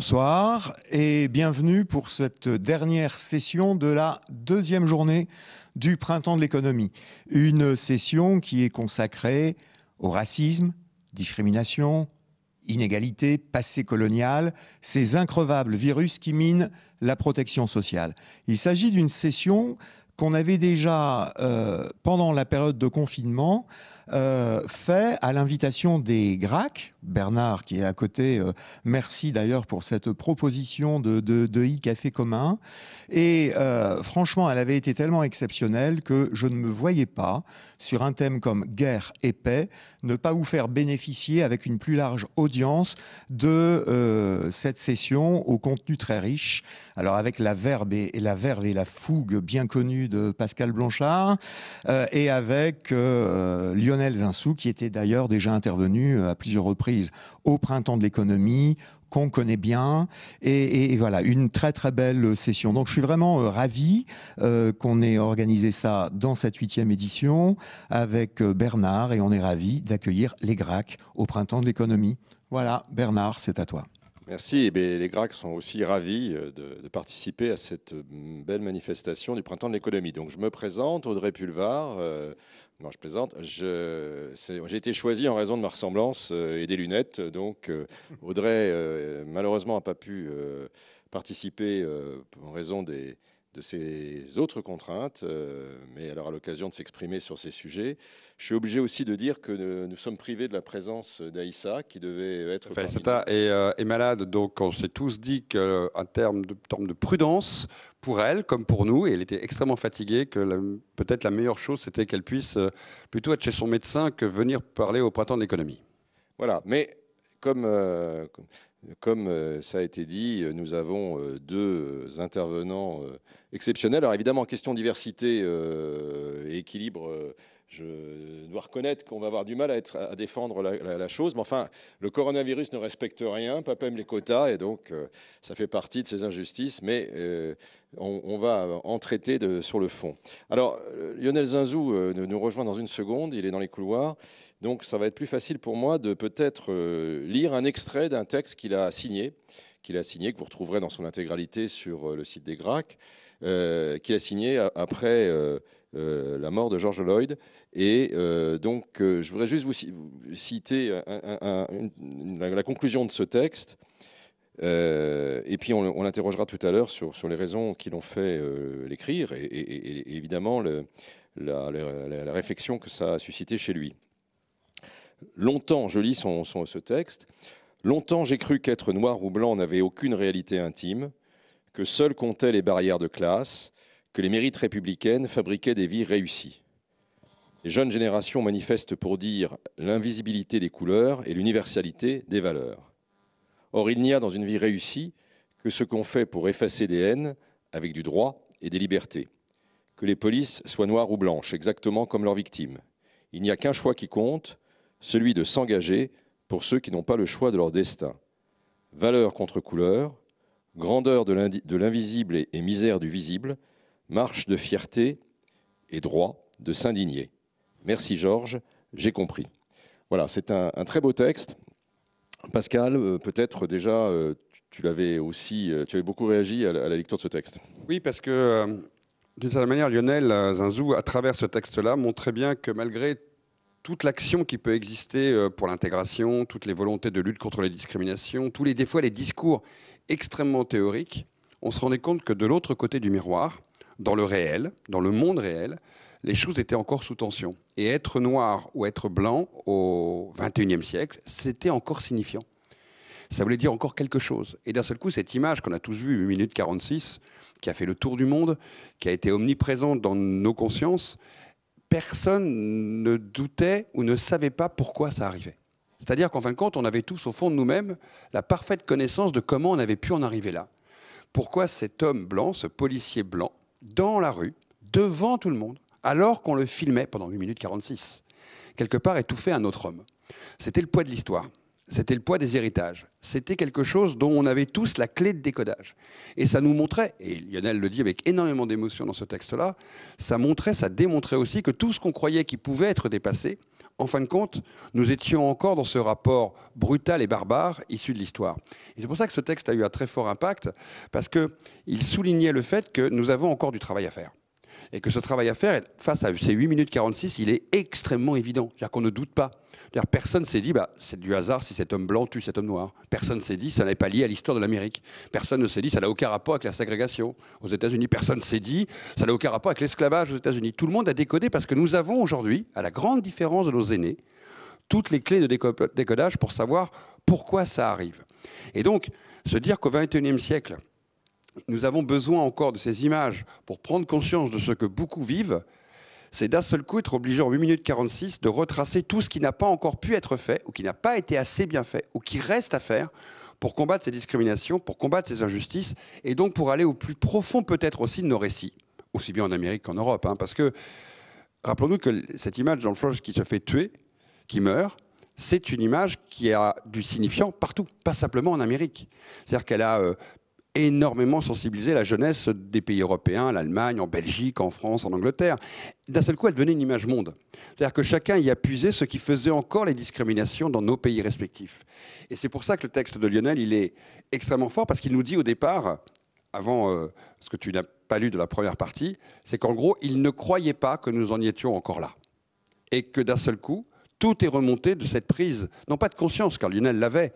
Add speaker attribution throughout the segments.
Speaker 1: Bonsoir et bienvenue pour cette dernière session de la deuxième journée du Printemps de l'économie. Une session qui est consacrée au racisme, discrimination, inégalité, passé colonial, ces increvables virus qui minent la protection sociale. Il s'agit d'une session qu'on avait déjà euh, pendant la période de confinement euh, fait à l'invitation des Gracs. Bernard, qui est à côté, euh, merci d'ailleurs pour cette proposition de, de, e-café commun. Et euh, franchement, elle avait été tellement exceptionnelle que je ne me voyais pas, sur un thème comme guerre et paix, ne pas vous faire bénéficier avec une plus large audience de cette session au contenu très riche. Alors avec la verbe et, la verve et la fougue bien connue de Pascal Blanchard et avec Lionel Zinsou, qui était d'ailleurs déjà intervenu euh, à plusieurs reprises au printemps de l'économie, qu'on connaît bien. Et, voilà, une très très belle session. Donc je suis vraiment euh, ravi euh, qu'on ait organisé ça dans cette huitième édition avec Bernard et on est ravi d'accueillir les Gracs au printemps de l'économie. Voilà, Bernard, c'est à toi.
Speaker 2: Merci. Eh les Gracs sont aussi ravis euh, de, participer à cette hum, belle manifestation du printemps de l'économie. Donc je me présente, Audrey Pulvar. Euh, non, je plaisante. J'ai été choisi en raison de ma ressemblance euh, et des lunettes. Donc Audrey, malheureusement, n'a pas pu participer en raison des, de ces autres contraintes, euh, mais alors à l'occasion de s'exprimer sur ces sujets, je suis obligé aussi de dire que euh, nous sommes privés de la présence
Speaker 3: d'Aïssa qui devait être... Enfin, euh, est, malade, donc on s'est tous dit qu'en termes de, terme de prudence, pour elle comme pour nous, et elle était extrêmement fatiguée, que peut-être la meilleure chose c'était qu'elle puisse plutôt être chez son médecin que venir parler au printemps de l'économie.
Speaker 2: Voilà, mais comme comme euh, ça a été dit, euh, nous avons euh, deux intervenants exceptionnels. Alors évidemment, en question diversité et équilibre je dois reconnaître qu'on va avoir du mal à, être, à défendre la, chose. Mais enfin, le coronavirus ne respecte rien, pas même les quotas, et donc euh, ça fait partie de ces injustices, mais euh, on, va en traiter de, sur le fond. Alors, euh, Lionel Zinzou nous rejoint dans une seconde, il est dans les couloirs, donc ça va être plus facile pour moi de peut-être lire un extrait d'un texte qu'il a signé, qu'il a signé, que vous retrouverez dans son intégralité sur le site des GRAC, qu'il a signé après euh, la mort de George Lloyd. Et euh, donc, euh, je voudrais juste vous citer la, conclusion de ce texte. et puis, on, l'interrogera tout à l'heure sur, les raisons qui l'ont fait l'écrire et, évidemment la, réflexion que ça a suscité chez lui. Longtemps, je lis ce texte, longtemps j'ai cru qu'être noir ou blanc n'avait aucune réalité intime, que seuls comptaient les barrières de classe, que les mérites républicaines fabriquaient des vies réussies. Les jeunes générations manifestent pour dire l'invisibilité des couleurs et l'universalité des valeurs. Or, il n'y a dans une vie réussie que ce qu'on fait pour effacer des haines avec du droit et des libertés. Que les polices soient noires ou blanches, exactement comme leurs victimes. Il n'y a qu'un choix qui compte, celui de s'engager pour ceux qui n'ont pas le choix de leur destin. Valeur contre couleur, grandeur de l'invisible et misère du visible, marche de fierté et droit de s'indigner. Merci Georges, j'ai compris. Voilà, c'est un, très beau texte. Pascal, euh, peut-être déjà, euh, tu l'avais aussi, euh, tu avais
Speaker 3: beaucoup réagi à la, lecture de ce texte. Oui, parce que d'une certaine manière, Lionel Zinzou, à travers ce texte-là, montrait bien que malgré toute l'action qui peut exister pour l'intégration, toutes les volontés de lutte contre les discriminations, tous les défauts, les discours extrêmement théoriques, on se rendait compte que de l'autre côté du miroir, dans le réel, dans le monde réel, les choses étaient encore sous tension. Et être noir ou être blanc au XXIe siècle, c'était encore signifiant. Ça voulait dire encore quelque chose. Et d'un seul coup, cette image qu'on a tous vue, 1 minute 46, qui a fait le tour du monde, qui a été omniprésente dans nos consciences, personne ne doutait ou ne savait pas pourquoi ça arrivait. C'est-à-dire qu'en fin de compte, on avait tous au fond de nous-mêmes la parfaite connaissance de comment on avait pu en arriver là. Pourquoi cet homme blanc, ce policier blanc, dans la rue, devant tout le monde, alors qu'on le filmait pendant 8 minutes 46. Quelque part étouffait un autre homme. C'était le poids de l'histoire c'était le poids des héritages. C'était quelque chose dont on avait tous la clé de décodage. Et ça nous montrait, et Lionel le dit avec énormément d'émotion dans ce texte-là, ça montrait, ça démontrait aussi que tout ce qu'on croyait qui pouvait être dépassé, en fin de compte, nous étions encore dans ce rapport brutal et barbare issu de l'histoire. Et c'est pour ça que ce texte a eu un très fort impact, parce qu'il soulignait le fait que nous avons encore du travail à faire et que ce travail à faire, face à ces 8 minutes 46, il est extrêmement évident. C'est-à-dire qu'on ne doute pas. Personne ne s'est dit, bah, c'est du hasard si cet homme blanc tue cet homme noir. Personne ne s'est dit, ça n'est pas lié à l'histoire de l'Amérique. Personne ne s'est dit, ça n'a aucun rapport avec la ségrégation aux États-Unis. Personne ne s'est dit, ça n'a aucun rapport avec l'esclavage aux États-Unis. Tout le monde a décodé parce que nous avons aujourd'hui, à la grande différence de nos aînés, toutes les clés de décodage pour savoir pourquoi ça arrive. Et donc, se dire qu'au XXIe siècle, nous avons besoin encore de ces images pour prendre conscience de ce que beaucoup vivent, c'est d'un seul coup être obligé en 8 minutes 46 de retracer tout ce qui n'a pas encore pu être fait ou qui n'a pas été assez bien fait ou qui reste à faire pour combattre ces discriminations, pour combattre ces injustices et donc pour aller au plus profond peut-être aussi de nos récits, aussi bien en Amérique qu'en Europe. Hein, parce que rappelons-nous que cette image de Jean qui se fait tuer, qui meurt, c'est une image qui a du signifiant partout, pas simplement en Amérique. C'est-à-dire qu'elle a euh, énormément sensibiliser la jeunesse des pays européens, l'Allemagne, en Belgique, en France, en Angleterre. D'un seul coup, elle devenait une image monde. C'est-à-dire que chacun y a ce qui faisait encore les discriminations dans nos pays respectifs. Et c'est pour ça que le texte de Lionel, il est extrêmement fort, parce qu'il nous dit au départ, avant euh, ce que tu n'as pas lu de la première partie, c'est qu'en gros, il ne croyait pas que nous en étions encore là. Et que d'un seul coup, tout est remonté de cette prise, non pas de conscience, car Lionel l'avait,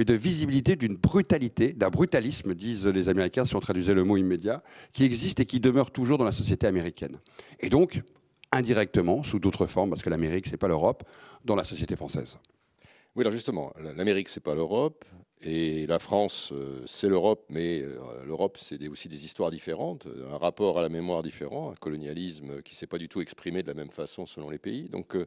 Speaker 3: mais de visibilité d'une brutalité, d'un brutalisme, disent les Américains, si on traduisait le mot immédiat, qui existe et qui demeure toujours dans la société américaine. Et donc, indirectement, sous d'autres formes, parce que l'Amérique, c'est pas l'Europe, dans la société française.
Speaker 2: Oui, alors justement, l'Amérique, c'est pas l'Europe, et la France, euh, c'est l'Europe, mais euh, l'Europe, c'est aussi des histoires différentes, un rapport à la mémoire différent, un colonialisme qui ne s'est pas du tout exprimé de la même façon selon les pays. Donc, euh,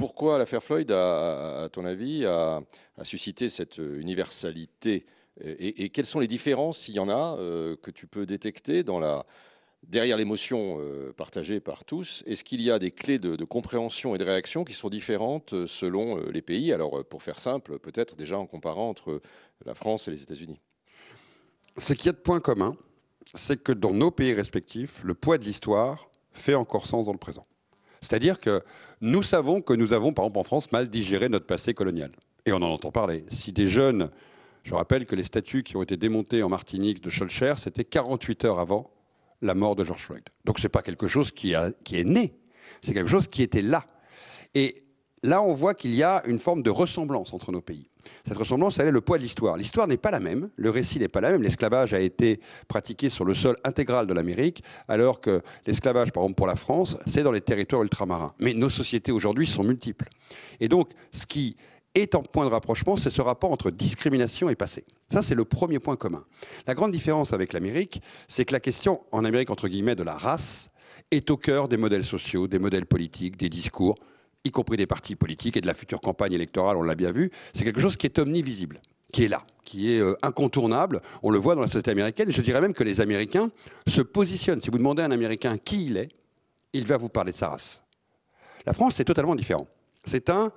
Speaker 2: pourquoi l'affaire Floyd, à ton avis, a, suscité cette euh, universalité et, quelles sont les différences, s'il y en a, euh, que tu peux détecter derrière l'émotion euh, partagée par tous Est-ce qu'il y a des clés de, de, compréhension et de réaction qui sont différentes selon les pays Alors, pour
Speaker 3: faire simple, peut-être déjà en comparant entre la France et les États-Unis. Ce qu'il y a de point commun, c'est que dans nos pays respectifs, le poids de l'histoire fait encore sens dans le présent. C'est-à-dire que nous savons que nous avons, par exemple en France, mal digéré notre passé colonial. Et on en entend parler. Si des jeunes, je rappelle que les statues qui ont été démontées en Martinique de Schulcher, c'était 48 heures avant la mort de George Floyd. Donc ce n'est pas quelque chose qui est né, c'est quelque chose qui était là. Et là, on voit qu'il y a une forme de ressemblance entre nos pays. Cette ressemblance, elle est le poids de l'histoire. L'histoire n'est pas la même, le récit n'est pas la même. L'esclavage a été pratiqué sur le sol intégral de l'Amérique, alors que l'esclavage, par exemple pour la France, c'est dans les territoires ultramarins. Mais nos sociétés aujourd'hui sont multiples. Et donc, ce qui est en point de rapprochement, c'est ce rapport entre discrimination et passé. Ça, c'est le premier point commun. La grande différence avec l'Amérique, c'est que la question, en Amérique, entre guillemets, de la race, est au cœur des modèles sociaux, des modèles politiques, des discours y compris des partis politiques et de la future campagne électorale, on l'a bien vu, c'est quelque chose qui est omnivisible, qui est là, qui est euh, incontournable. On le voit dans la société américaine. Je dirais même que les Américains se positionnent. Si vous demandez à un Américain qui il est, il va vous parler de sa race. La France, c'est totalement différent. C'est un.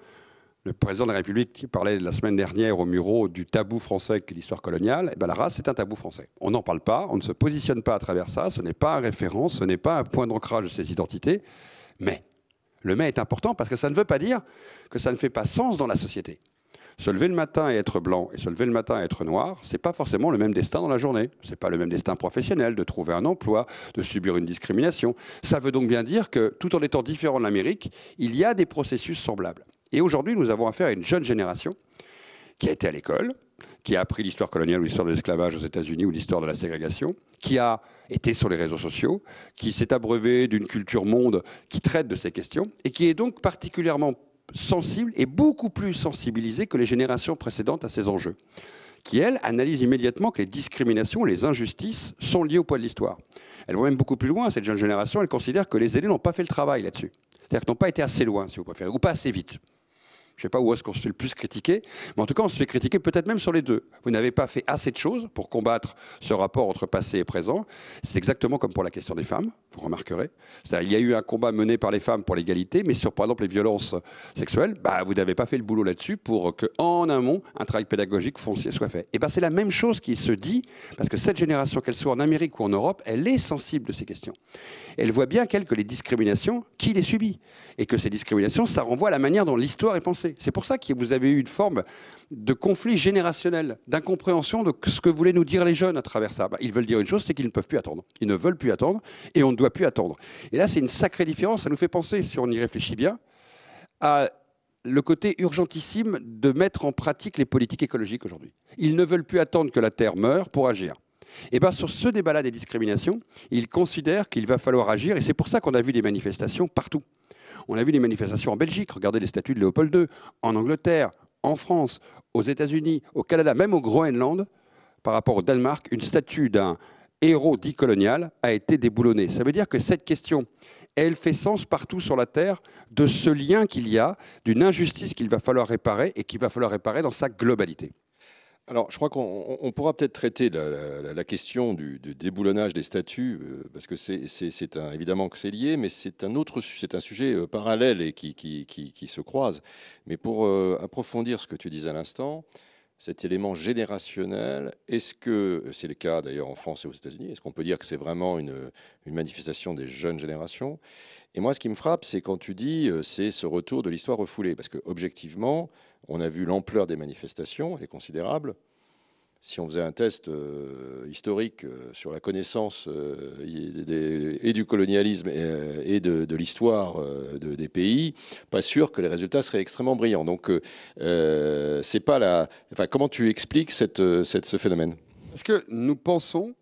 Speaker 3: Le président de la République qui parlait la semaine dernière au bureau du tabou français qu'est l'histoire coloniale, et eh ben, la race, c'est un tabou français. On n'en parle pas, on ne se positionne pas à travers ça, ce n'est pas un référent, ce n'est pas un point d'ancrage de ses identités, mais le mais est important parce que ça ne veut pas dire que ça ne fait pas sens dans la société. Se lever le matin et être blanc et se lever le matin et être noir, c'est pas forcément le même destin dans la journée. C'est pas le même destin professionnel, de trouver un emploi, de subir une discrimination. Ça veut donc bien dire que tout en étant différent de l'Amérique, il y a des processus semblables. Et aujourd'hui, nous avons affaire à une jeune génération qui a été à l'école, qui a appris l'histoire coloniale ou l'histoire de l'esclavage aux États-Unis ou l'histoire de la ségrégation, qui a été sur les réseaux sociaux, qui s'est abreuvé d'une culture monde qui traite de ces questions et qui est donc particulièrement sensible et beaucoup plus sensibilisée que les générations précédentes à ces enjeux, qui, elle, analyse immédiatement que les discriminations, les injustices sont liées au poids de l'histoire. Elle va même beaucoup plus loin, cette jeune génération, elle considère que les aînés n'ont pas fait le travail là-dessus. C'est-à-dire qu'ils n'ont pas été assez loin, si vous préférez, ou pas assez vite. Je ne sais pas où est-ce qu'on se fait le plus critiquer, mais en tout cas, on se fait critiquer peut-être même sur les deux. Vous n'avez pas fait assez de choses pour combattre ce rapport entre passé et présent. C'est exactement comme pour la question des femmes, vous remarquerez. Il y a eu un combat mené par les femmes pour l'égalité, mais sur, par exemple, les violences sexuelles, bah, vous n'avez pas fait le boulot là-dessus pour que, en amont, un travail pédagogique foncier soit fait. Et bah, c'est la même chose qui se dit, parce que cette génération, qu'elle soit en Amérique ou en Europe, elle est sensible de ces questions. Elle voit bien, quelles que les discriminations, qui les subit. Et que ces discriminations, ça renvoie à la manière dont l'histoire est pensée. C'est pour ça que vous avez eu une forme de conflit générationnel, d'incompréhension de ce que voulaient nous dire les jeunes à travers ça. Bah, ils veulent dire une chose, c'est qu'ils ne peuvent plus attendre. Ils ne veulent plus attendre et on ne doit plus attendre. Et là, c'est une sacrée différence. Ça nous fait penser, si on y réfléchit bien, à le côté urgentissime de mettre en pratique les politiques écologiques aujourd'hui. Ils ne veulent plus attendre que la Terre meure pour agir. Et eh bien sur ce débat-là des discriminations, ils considèrent qu'il va falloir agir et c'est pour ça qu'on a vu des manifestations partout. On a vu des manifestations en Belgique, regardez les statues de Léopold II, en Angleterre, en France, aux États-Unis, au Canada, même au Groenland, par rapport au Danemark, une statue d'un héros dit colonial a été déboulonnée. Ça veut dire que cette question, elle fait sens partout sur la Terre de ce lien qu'il y a, d'une injustice qu'il va falloir réparer et qu'il va falloir réparer dans sa globalité. Alors, je crois qu'on pourra peut-être traiter la, question
Speaker 2: du, déboulonnage des statuts, euh, parce que c'est évidemment que c'est lié, mais c'est un autre c'est un sujet euh, parallèle et qui, se croise. Mais pour euh, approfondir ce que tu disais à l'instant, cet élément générationnel, est-ce que c'est le cas d'ailleurs en France et aux États-Unis Est-ce qu'on peut dire que c'est vraiment une, une manifestation des jeunes générations Et moi, ce qui me frappe, c'est quand tu dis c'est ce retour de l'histoire refoulée, parce que objectivement, on a vu l'ampleur des manifestations, elle est considérable. Si on faisait un test euh, historique euh, sur la connaissance euh, et du colonialisme et, de, l'histoire des pays, pas sûr que les résultats seraient extrêmement brillants. Donc, c'est pas la. Enfin, comment tu expliques ce phénomène
Speaker 3: Parce que nous pensons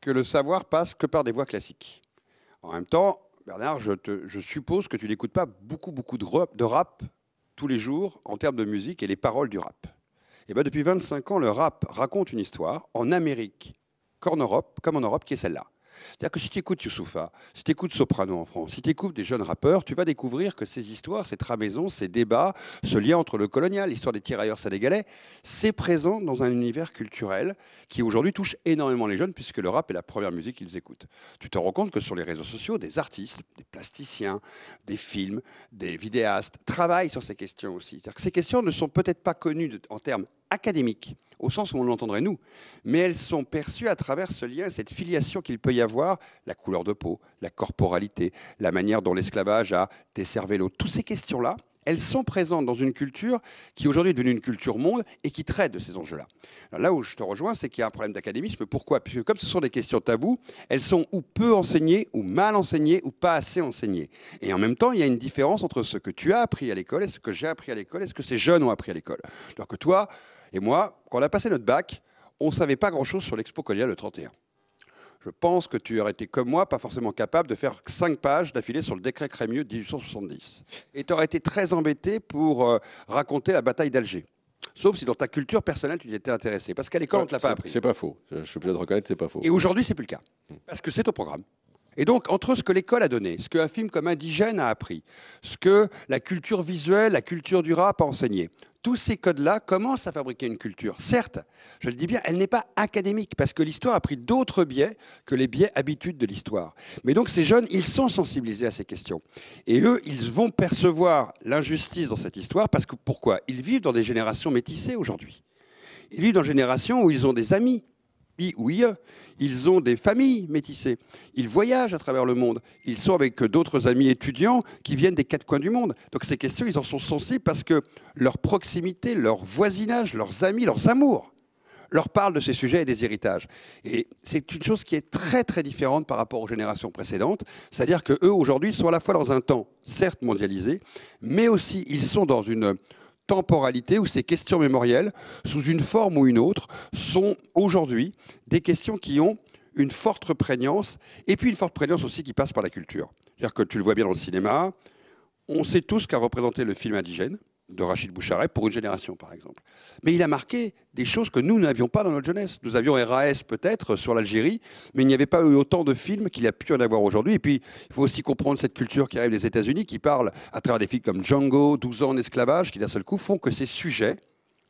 Speaker 3: que le savoir passe que par des voies classiques. En même temps, Bernard, je, suppose que tu n'écoutes pas beaucoup, beaucoup de rap tous les jours en termes de musique et les paroles du rap. Et eh bien depuis 25 ans, le rap raconte une histoire en Amérique, qu'en Europe, comme en Europe, qui est celle-là. C'est-à-dire que si tu écoutes Youssoufa, si tu écoutes Soprano en France, si tu écoutes des jeunes rappeurs, tu vas découvrir que ces histoires, ces tramaisons, ces débats, ce lien entre le colonial, l'histoire des tirailleurs sénégalais, c'est présent dans un univers culturel qui aujourd'hui touche énormément les jeunes puisque le rap est la première musique qu'ils écoutent. Tu te rends compte que sur les réseaux sociaux, des artistes, des plasticiens, des films, des vidéastes travaillent sur ces questions aussi. C'est-à-dire que ces questions ne sont peut-être pas connues en termes académiques, au sens où on l'entendrait nous, mais elles sont perçues à travers ce lien, cette filiation qu'il peut y avoir, la couleur de peau, la corporalité, la manière dont l'esclavage a desservé l'eau. Toutes ces questions-là elles sont présentes dans une culture qui aujourd'hui est devenue une culture monde et qui traite de ces enjeux-là. Là où je te rejoins, c'est qu'il y a un problème d'académisme. Pourquoi Puisque comme ce sont des questions taboues, elles sont ou peu enseignées, ou mal enseignées, ou pas assez enseignées. Et en même temps, il y a une différence entre ce que tu as appris à l'école et ce que j'ai appris à l'école et ce que ces jeunes ont appris à l'école. Alors que toi et moi, quand on a passé notre bac, on ne savait pas grand-chose sur l'expo collier le 31. Je pense que tu aurais été comme moi, pas forcément capable de faire cinq pages d'affilée sur le décret Crémieux 1870. Et tu aurais été très embêté pour euh, raconter la bataille d'Alger. Sauf si dans ta culture personnelle, tu y étais intéressé. Parce qu'à l'école, on ne te l'a pas appris. C'est pas
Speaker 2: faux. Je, suis obligé de reconnaître, c'est pas faux. Et
Speaker 3: aujourd'hui, c'est plus le cas. Parce que c'est au programme. Et donc, entre ce que l'école a donné, ce que un film comme Indigène a appris, ce que la culture visuelle, la culture du rap a enseigné, tous ces codes-là commencent à fabriquer une culture. Certes, je le dis bien, elle n'est pas académique, parce que l'histoire a pris d'autres biais que les biais habitudes de l'histoire. Mais donc ces jeunes, ils sont sensibilisés à ces questions. Et eux, ils vont percevoir l'injustice dans cette histoire, parce que pourquoi Ils vivent dans des générations métissées aujourd'hui. Ils vivent dans des générations où ils ont des amis oui oui, e. Ils ont des familles métissées. Ils voyagent à travers le monde. Ils sont avec d'autres amis étudiants qui viennent des quatre coins du monde. Donc ces questions, ils en sont sensibles parce que leur proximité, leur voisinage, leurs amis, leurs amours leur parlent de ces sujets et des héritages. Et c'est une chose qui est très très différente par rapport aux générations précédentes. C'est-à-dire que eux aujourd'hui sont à la fois dans un temps certes mondialisé, mais aussi ils sont dans une temporalité ou ces questions mémorielles, sous une forme ou une autre, sont aujourd'hui des questions qui ont une forte prégnance, et puis une forte prégnance aussi qui passe par la culture. C'est-à-dire que tu le vois bien dans le cinéma, on sait tous qu'a représenté le film indigène, de Rachid Boucharet pour une génération, par exemple. Mais il a marqué des choses que nous n'avions pas dans notre jeunesse. Nous avions RAS peut-être sur l'Algérie, mais il n'y avait pas eu autant de films qu'il a pu en avoir aujourd'hui. Et puis, il faut aussi comprendre cette culture qui arrive des États-Unis, qui parle à travers des films comme Django, 12 ans en esclavage, qui d'un seul coup font que ces sujets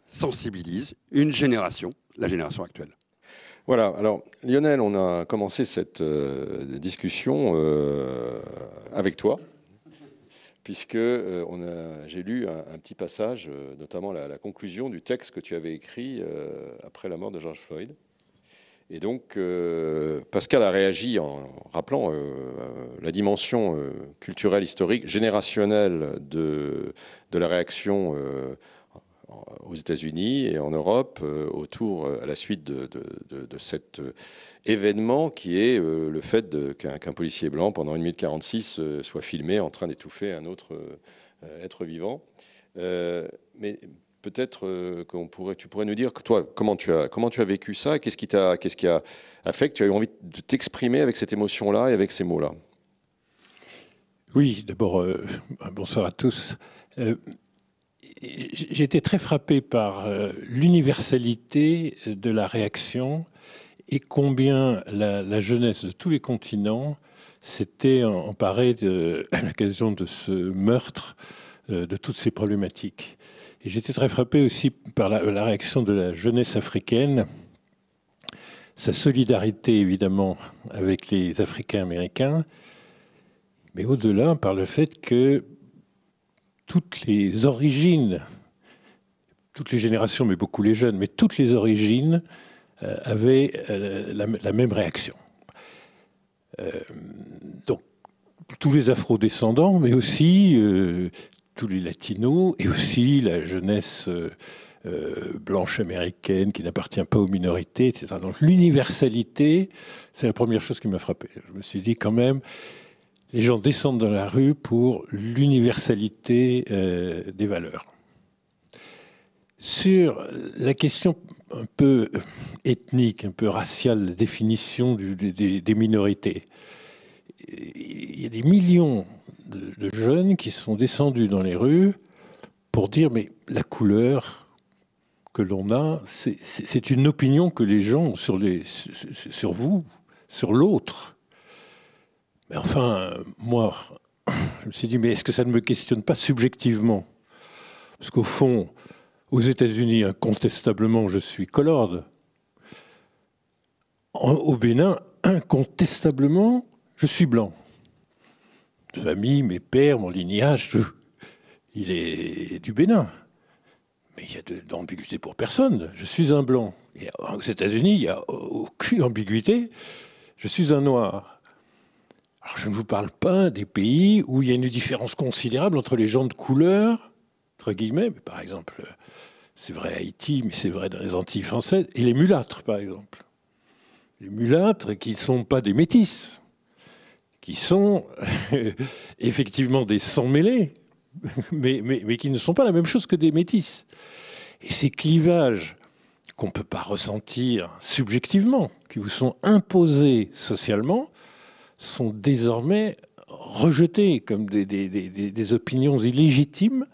Speaker 3: sensibilisent une génération, la génération actuelle. Voilà, alors Lionel,
Speaker 2: on a commencé cette euh, discussion euh, avec toi puisque euh, j'ai lu un, petit passage, euh, notamment la, conclusion du texte que tu avais écrit euh, après la mort de George Floyd. Et donc, Pascal a réagi en rappelant la dimension culturelle, historique, générationnelle de, de la réaction aux États-Unis et en Europe euh, autour, euh, à la suite de, cet euh, événement qui est le fait qu'un policier blanc, pendant une minute 46, soit filmé en train d'étouffer un autre être vivant. mais peut-être qu'on pourrait, tu pourrais nous dire, toi, comment tu as, comment tu as vécu ça Qu'est-ce qui t'a, qu'est-ce qui a, fait que tu as eu envie de t'exprimer avec cette émotion-là et avec ces mots-là Oui,
Speaker 4: d'abord, bonsoir à tous. J'étais très frappé par euh, l'universalité de la réaction et combien la, jeunesse de tous les continents s'était emparée de, à l'occasion de ce meurtre euh, de toutes ces problématiques. Et j'étais très frappé aussi par la, réaction de la jeunesse africaine, sa solidarité évidemment avec les Africains américains, mais au-delà par le fait que toutes les origines, toutes les générations, mais beaucoup les jeunes, mais toutes les origines euh, avaient euh, la, même réaction. Euh, donc, tous les afro-descendants, mais aussi tous les latinos, et aussi la jeunesse blanche américaine qui n'appartient pas aux minorités, etc. Donc l'universalité, c'est la première chose qui m'a frappé. Je me suis dit quand même, les gens descendent dans la rue pour l'universalité euh, des valeurs. Sur la question un peu ethnique, un peu raciale, la définition des, minorités, il y a des millions de, jeunes qui sont descendus dans les rues pour dire mais la couleur que l'on a, c'est une opinion que les gens ont sur, les, sur vous, sur l'autre. Mais enfin, euh, moi, je me suis dit, mais est-ce que ça ne me questionne pas subjectivement Parce qu'au fond, aux États-Unis, incontestablement, je suis colorde. Au Bénin, incontestablement, je suis blanc. De famille, mes pères, mon lignage, il est du Bénin. Mais il y a d'ambiguïté pour personne. Je suis un blanc. aux États-Unis, il n'y a aucune ambiguïté. Je suis un noir je ne vous parle pas des pays où il y a une différence considérable entre les gens de couleur, entre guillemets, par exemple, c'est vrai Haïti, mais c'est vrai dans les Antilles françaises, et les mulâtres, par exemple. Les mulâtres qui ne sont pas des métis, qui sont effectivement des sans-mêlés, mais, qui ne sont pas la même chose que des métis. Et ces clivages qu'on ne peut pas ressentir subjectivement, qui vous sont imposés socialement, sont désormais rejetées comme des, opinions illégitimes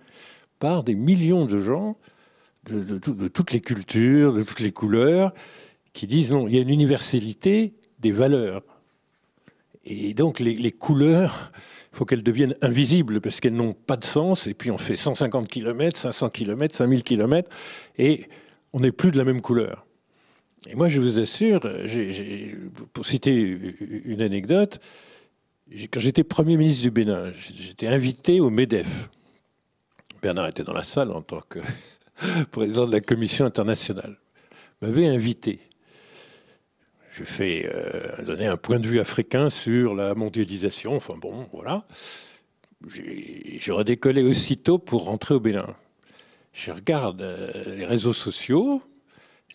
Speaker 4: par des millions de gens de, toutes les cultures, de toutes les couleurs, qui disent non, il y a une universalité des valeurs. Et donc les, les couleurs, il faut qu'elles deviennent invisibles parce qu'elles n'ont pas de sens. Et puis on fait 150 km, 500 km, 5000 km, et on n'est plus de la même couleur. Et moi, je vous assure, pour citer une anecdote, quand j'étais Premier ministre du Bénin, j'étais invité au MEDEF. Bernard était dans la salle en tant que président de la commission internationale. M'avait invité. Je fais euh, donner un point de vue africain sur la mondialisation. Enfin bon, voilà. J'aurais décollé aussitôt pour rentrer au Bénin. Je regarde euh, les réseaux sociaux,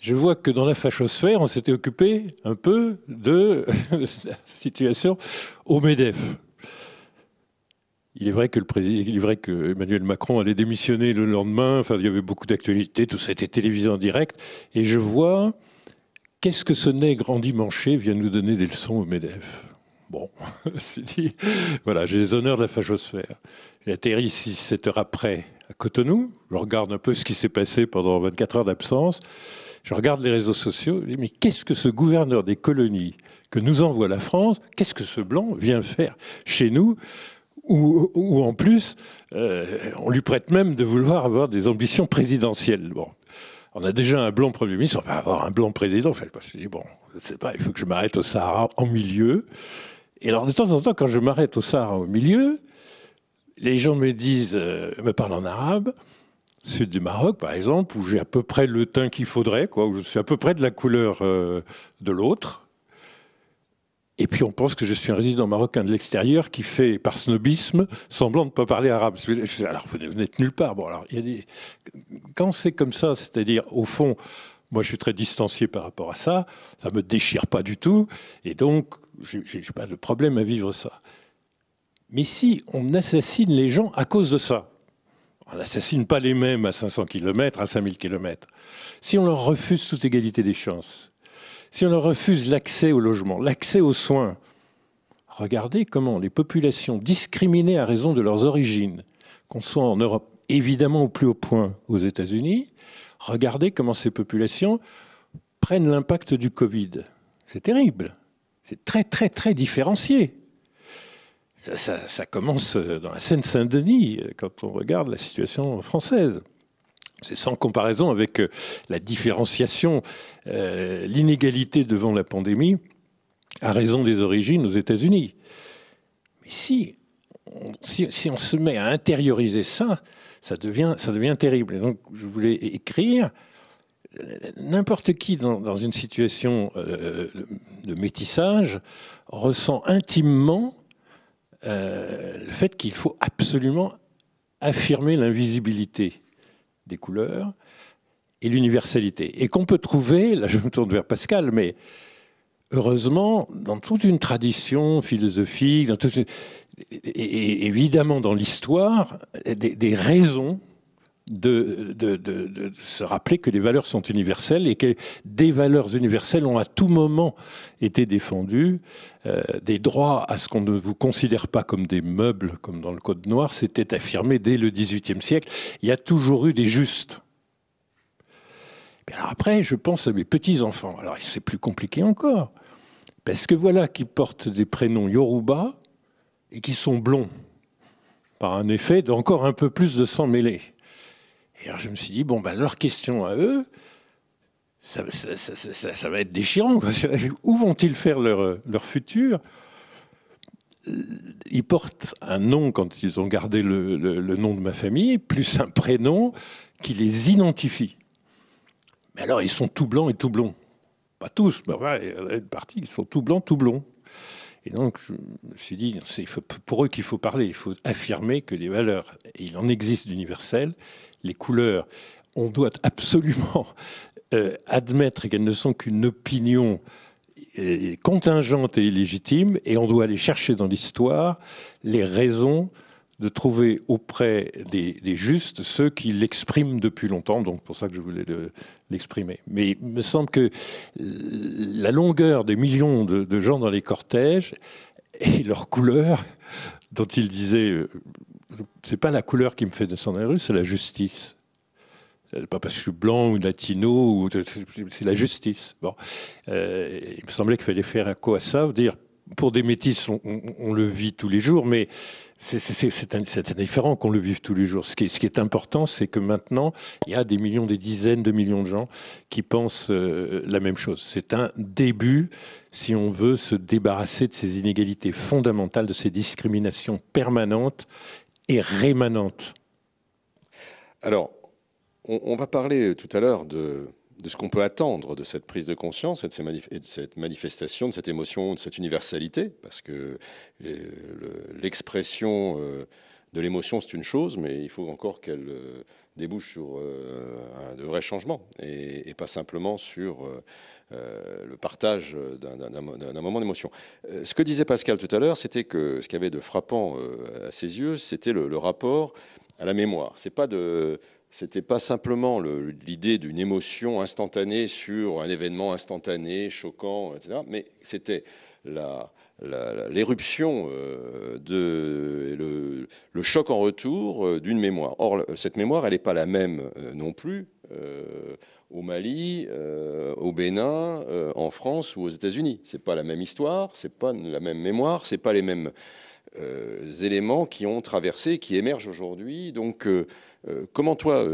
Speaker 4: je vois que dans la fachosphère, on s'était occupé un peu de la situation au MEDEF. Il est vrai que le vrai que Emmanuel Macron allait démissionner le lendemain. Enfin, il y avait beaucoup d'actualités, tout ça était télévisé en direct. Et je vois qu'est-ce que ce nègre endimanché vient nous donner des leçons au Medef. Bon, c'est dit. Voilà, j'ai les honneurs de la fachosphère. J'atterris ici 7 heures après à Cotonou. Je regarde un peu ce qui s'est passé pendant 24 heures d'absence. Je regarde les réseaux sociaux, je mais qu'est-ce que ce gouverneur des colonies que nous envoie la France, qu'est-ce que ce blanc vient faire chez nous Ou en plus, euh, on lui prête même de vouloir avoir des ambitions présidentielles. Bon. On a déjà un blanc Premier ministre, on va avoir un blanc président. je me bon, je sais pas, il faut que je m'arrête au Sahara en milieu. Et alors, de temps en temps, quand je m'arrête au Sahara au milieu, les gens me disent, euh, me parlent en arabe, c'est du Maroc, par exemple, où j'ai à peu près le teint qu'il faudrait, quoi, où je suis à peu près de la couleur euh, de l'autre. Et puis on pense que je suis un résident marocain de l'extérieur qui fait, par snobisme, semblant de ne pas parler arabe. Alors vous n'êtes nulle part. Bon, alors, Quand c'est comme ça, c'est-à-dire au fond, moi je suis très distancié par rapport à ça, ça ne me déchire pas du tout, et donc je n'ai pas de problème à vivre ça. Mais si on assassine les gens à cause de ça, on n'assassine pas les mêmes à 500 km, à 5000 km. Si on leur refuse toute égalité des chances, si on leur refuse l'accès au logement, l'accès aux soins, regardez comment les populations discriminées à raison de leurs origines, qu'on soit en Europe, évidemment au plus haut point aux États-Unis, regardez comment ces populations prennent l'impact du Covid. C'est terrible. C'est très, très, très différencié. Ça, commence euh, dans la Seine-Saint-Denis, euh, quand on regarde la situation française. C'est sans comparaison avec euh, la différenciation, l'inégalité devant la pandémie à raison des origines aux États-Unis. Mais si on, si, on, se met à intérioriser ça, ça devient, ça devient terrible. Et donc, je voulais écrire n'importe qui dans, dans, une situation de métissage ressent intimement euh, le fait qu'il faut absolument affirmer l'invisibilité des couleurs et l'universalité. Et qu'on peut trouver, là je me tourne vers Pascal, mais heureusement, dans toute une tradition philosophique, dans et évidemment dans l'histoire, des, des raisons de, se rappeler que les valeurs sont universelles et que des valeurs universelles ont à tout moment été défendues. Euh, des droits à ce qu'on ne vous considère pas comme des meubles, comme dans le Code noir, c'était affirmé dès le XVIIIe siècle. Il y a toujours eu des justes. Ben après, je pense à mes petits-enfants. Alors c'est plus compliqué encore. Parce que voilà qui portent des prénoms Yoruba et qui sont blonds, par un effet d'encore un peu plus de sang mêlé. Et alors je me suis dit, bon, ben, leur question à eux, ça, va être déchirant. Où vont-ils faire leur, futur Ils portent un nom quand ils ont gardé le, nom de ma famille, plus un prénom qui les identifie. Mais alors, ils sont tout blancs et tout blonds. Pas tous, mais ouais, une partie, ils sont tout blancs, tout blonds. Et donc, je me suis dit, c'est pour eux qu'il faut parler. Il faut affirmer que les valeurs, il en existe d'universelles les couleurs, on doit absolument euh, admettre qu'elles ne sont qu'une opinion euh, contingente et illégitime, et on doit aller chercher dans l'histoire les raisons de trouver auprès des, justes ceux qui l'expriment depuis longtemps, donc pour ça que je voulais l'exprimer. Mais il me semble que la longueur des millions de, gens dans les cortèges et leurs couleurs, dont il disait euh, c'est pas la couleur qui me fait descendre la rue, c'est la justice. Euh, pas parce que je suis blanc ou latino, ou, c'est la justice. Bon. Euh, il me semblait qu'il fallait faire un coup à ça, dire pour des métis, on, le vit tous les jours, mais c'est différent qu'on le vive tous les jours. Ce qui est, ce qui est important, c'est que maintenant, il y a des millions, des dizaines de millions de gens qui pensent euh, la même chose. C'est un début si on veut se débarrasser de ces inégalités fondamentales, de ces discriminations permanentes et rémanente
Speaker 2: Alors, on, va parler tout à l'heure de, ce qu'on peut attendre de cette prise de conscience et de, et de cette manifestation, de cette émotion, de cette universalité, parce que l'expression euh, de l'émotion, c'est une chose, mais il faut encore qu'elle euh, débouche sur euh, de vrais changements et, pas simplement sur euh, le partage d'un moment d'émotion. Euh, ce que disait Pascal tout à l'heure, c'était que ce qu'il y avait de frappant euh, à ses yeux, c'était le, rapport à la mémoire. C'est pas c'était pas simplement l'idée d'une émotion instantanée sur un événement instantané, choquant, etc. Mais c'était l'éruption de le, choc en retour d'une mémoire. Or, cette mémoire, elle n'est pas la même non plus euh, au Mali, euh, au Bénin, euh, en France ou aux États-Unis. C'est pas la même histoire, c'est pas la même mémoire, c'est pas les mêmes éléments qui ont traversé, qui émergent aujourd'hui. Donc, comment toi,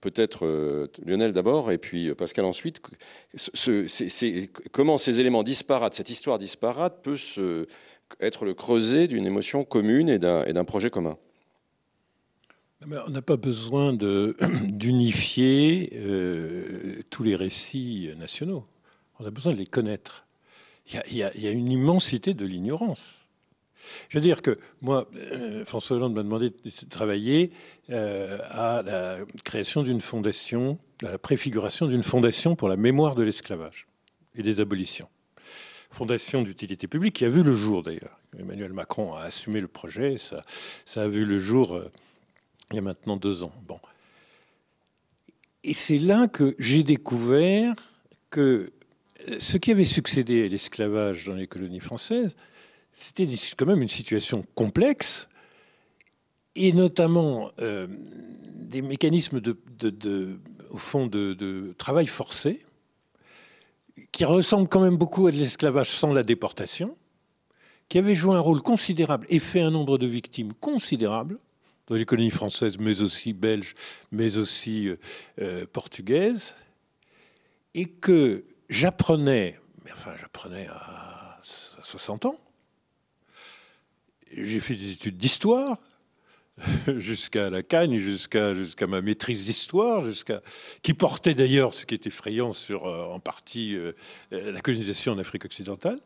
Speaker 2: peut-être Lionel d'abord et puis Pascal ensuite, comment ces éléments disparates, cette histoire disparate peut se, être le creuset d'une émotion commune et d'un projet commun
Speaker 4: on n'a pas besoin d'unifier euh, tous les récits nationaux. On a besoin de les connaître. Il y, a, une immensité de l'ignorance. Je veux dire que moi, euh, François Hollande m'a demandé de travailler euh, à la création d'une fondation, à la préfiguration d'une fondation pour la mémoire de l'esclavage et des abolitions. Fondation d'utilité publique qui a vu le jour d'ailleurs. Emmanuel Macron a assumé le projet, ça, ça a vu le jour il y a maintenant deux ans. Bon. Et c'est là que j'ai découvert que ce qui avait succédé à l'esclavage dans les colonies françaises, c'était quand même une situation complexe, et notamment euh, des mécanismes de, au fond de, travail forcé, qui ressemblent quand même beaucoup à de l'esclavage sans la déportation, qui avait joué un rôle considérable et fait un nombre de victimes considérable, dans les colonies françaises, mais aussi belges, mais aussi euh, euh, portugaises, et que j'apprenais, enfin j'apprenais à 60 ans, j'ai fait des études d'histoire, jusqu'à la Cagne, jusqu'à ma maîtrise d'histoire, qui portait d'ailleurs ce qui est effrayant sur euh, en partie la colonisation en Afrique occidentale,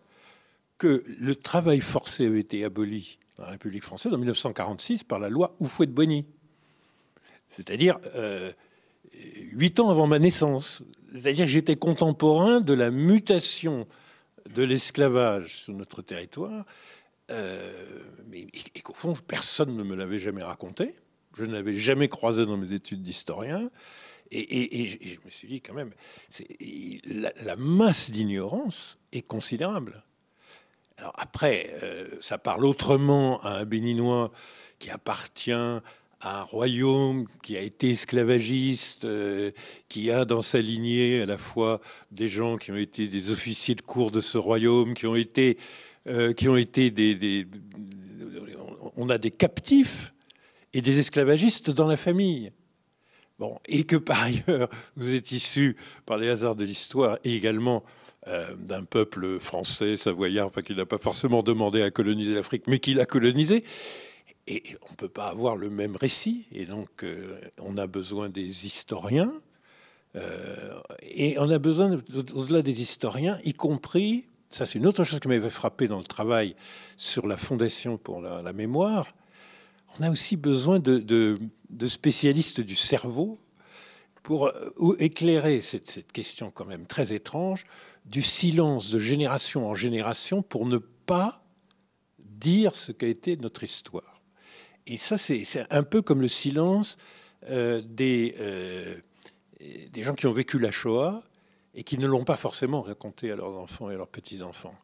Speaker 4: que le travail forcé avait été aboli la République française en 1946 par la loi Oufouet de Boigny. C'est-à-dire euh, huit ans avant ma naissance. C'est-à-dire que j'étais contemporain de la mutation de l'esclavage sur notre territoire, euh, mais, et, qu'au fond, personne ne me l'avait jamais raconté. Je n'avais jamais croisé dans mes études d'historien. Et, je me suis dit quand même, la masse d'ignorance est considérable. Alors après, euh, ça parle autrement à un Béninois qui appartient à un royaume qui a été esclavagiste, euh, qui a dans sa lignée à la fois des gens qui ont été des officiers de cour de ce royaume, qui ont été, euh, qui ont été des, On a des captifs et des esclavagistes dans la famille. Bon, et que par ailleurs, vous êtes issus, par les hasards de l'histoire, et également euh, d'un peuple français, savoyard, enfin, qui n'a pas forcément demandé à coloniser l'Afrique, mais qui l'a colonisé. Et on ne peut pas avoir le même récit. Et donc, euh, on a besoin des historiens. Euh, et on a besoin, au-delà des historiens, y compris, ça c'est une autre chose qui m'avait frappé dans le travail sur la Fondation pour la, mémoire, on a aussi besoin de spécialistes du cerveau, pour euh, éclairer cette, question quand même très étrange du silence de génération en génération pour ne pas dire ce qu'a été notre histoire. Et ça, c'est un peu comme le silence euh, euh, des, gens qui ont vécu la Shoah et qui ne l'ont pas forcément raconté à leurs enfants et à leurs petits-enfants.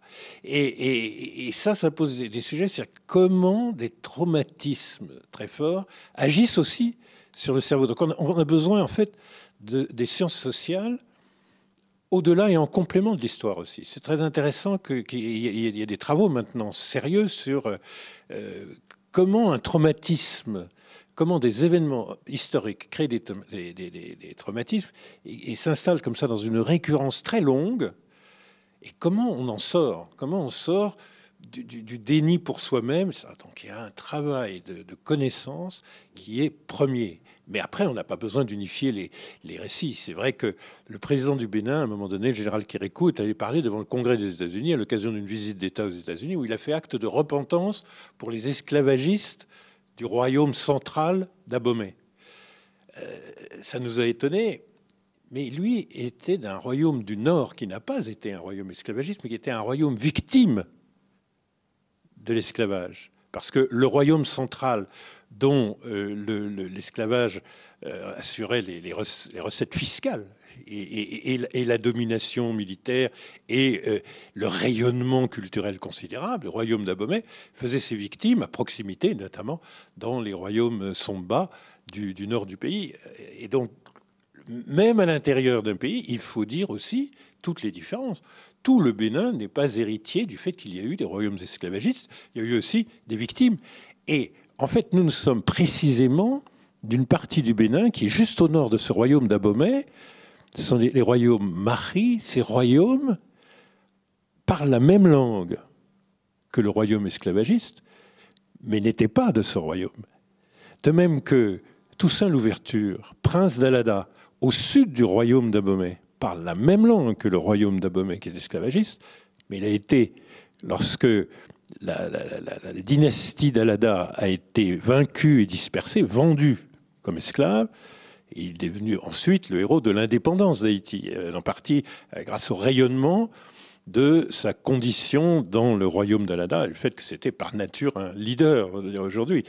Speaker 4: Et, ça, ça pose des, des sujets, c'est-à-dire comment des traumatismes très forts agissent aussi sur le cerveau. Donc on a besoin en fait des sciences sociales au-delà et en complément de l'histoire aussi. C'est très intéressant qu'il y, ait des travaux maintenant sérieux sur euh, comment un traumatisme, comment des événements historiques créent des, traumatismes et, s'installent comme ça dans une récurrence très longue. Et comment on en sort Comment on sort du, déni pour soi-même Donc il y a un travail de connaissance qui est premier. Mais après, on n'a pas besoin d'unifier les, récits. C'est vrai que le président du Bénin, à un moment donné, le général Kirikou, est allé parler devant le Congrès des États-Unis à l'occasion d'une visite d'État aux États-Unis où il a fait acte de repentance pour les esclavagistes du royaume central d'Abomey. Euh, ça nous a étonnés. Mais lui était d'un royaume du Nord qui n'a pas été un royaume esclavagiste, mais qui était un royaume victime de l'esclavage. Parce que le royaume central, dont euh, l'esclavage euh, assurait les, recettes fiscales et, la domination militaire et euh, le rayonnement culturel considérable, le royaume d'Abomey faisait ses victimes à proximité, notamment dans les royaumes Somba du, du nord du pays. Et donc, même à l'intérieur d'un pays, il faut dire aussi toutes les différences tout le Bénin n'est pas héritier du fait qu'il y a eu des royaumes esclavagistes. Il y a eu aussi des victimes. Et en fait, nous nous sommes précisément d'une partie du Bénin qui est juste au nord de ce royaume d'Abomey. Ce sont les, royaumes Mari. Ces royaumes parlent la même langue que le royaume esclavagiste, mais n'étaient pas de ce royaume. De même que Toussaint l'Ouverture, prince d'Alada, au sud du royaume d'Abomey, parle la même langue que le royaume d'Abomey qui est esclavagiste, mais il a été, lorsque la, dynastie d'Alada a été vaincue et dispersée, vendue comme esclave. il est devenu ensuite le héros de l'indépendance d'Haïti, euh, en partie euh, grâce au rayonnement de sa condition dans le royaume d'Alada, le fait que c'était par nature un leader aujourd'hui,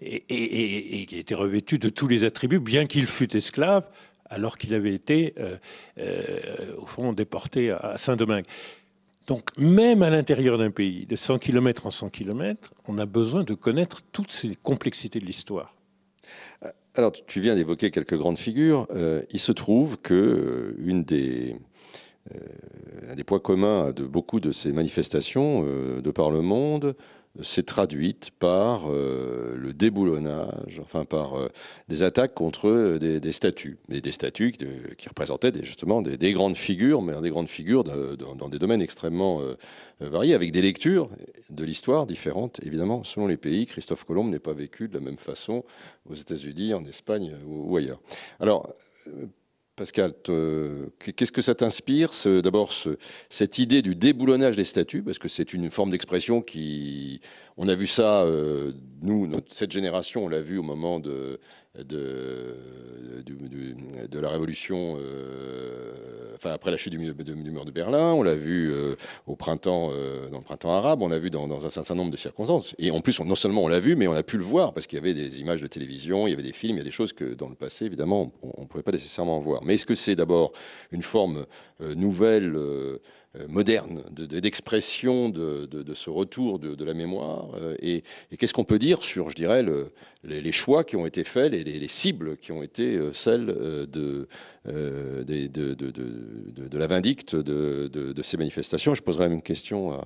Speaker 4: et, et, était revêtu de tous les attributs, bien qu'il fût esclave, alors qu'il avait été, euh, au fond, déporté à Saint-Domingue. Donc même à l'intérieur d'un pays, de 100 km en 100 km, on a besoin de connaître toutes ces complexités de l'histoire.
Speaker 2: Euh, alors tu viens d'évoquer quelques grandes figures. Euh, il se trouve que euh, des, des points communs de beaucoup de ces manifestations de par le monde, s'est traduite par euh, le déboulonnage, enfin par euh, des attaques contre euh, des, statues, mais des statues qui, représentaient des, justement des, grandes figures, mais des grandes figures dans des domaines extrêmement variés, avec des lectures de l'histoire différentes, évidemment, selon les pays. Christophe Colomb n'est pas vécu de la même façon aux États-Unis, en Espagne ou, ou ailleurs. Alors, Pascal, qu'est-ce que ça t'inspire D'abord, cette idée du déboulonnage des statues, parce que c'est une forme d'expression qui. On a vu ça, euh, nous, cette génération, on l'a vu au moment de, de, de, la révolution, euh, enfin après la chute du, mur de Berlin, on l'a vu euh, au printemps, euh, dans le printemps arabe, on l'a vu dans, un certain nombre de circonstances. Et en plus, on, non seulement on l'a vu, mais on a pu le voir parce qu'il y avait des images de télévision, il y avait des films, il y a des choses que dans le passé, évidemment, on ne pouvait pas nécessairement voir. Mais est-ce que c'est d'abord une forme nouvelle euh, moderne d'expression de, ce retour de, la mémoire euh, Et, qu'est-ce qu'on peut dire sur, je dirais, les, choix qui ont été faits, les, les, cibles qui ont été euh, celles de, de, la vindicte de, ces manifestations Je poserai même une question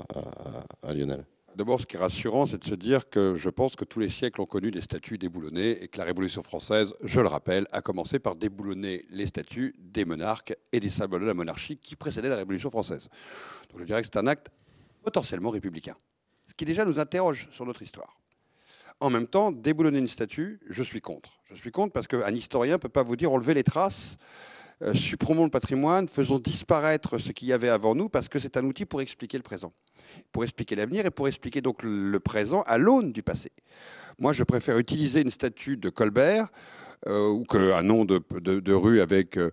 Speaker 3: à Lionel. D'abord, ce qui est rassurant, c'est de se dire que je pense que tous les siècles ont connu des statues déboulonnées et que la Révolution française, je le rappelle, a commencé par déboulonner les statues des monarques et des symboles de la monarchie qui précédaient la Révolution française. Donc je dirais que c'est un acte potentiellement républicain, ce qui déjà nous interroge sur notre histoire. En même temps, déboulonner une statue, je suis contre. Je suis contre parce qu'un historien ne peut pas vous dire enlever les traces euh, supprimons le patrimoine, faisons disparaître ce qu'il y avait avant nous, parce que c'est un outil pour expliquer le présent, pour expliquer l'avenir et pour expliquer donc le présent à l'aune du passé. Moi, je préfère utiliser une statue de Colbert euh, ou qu'un nom de, rue avec euh,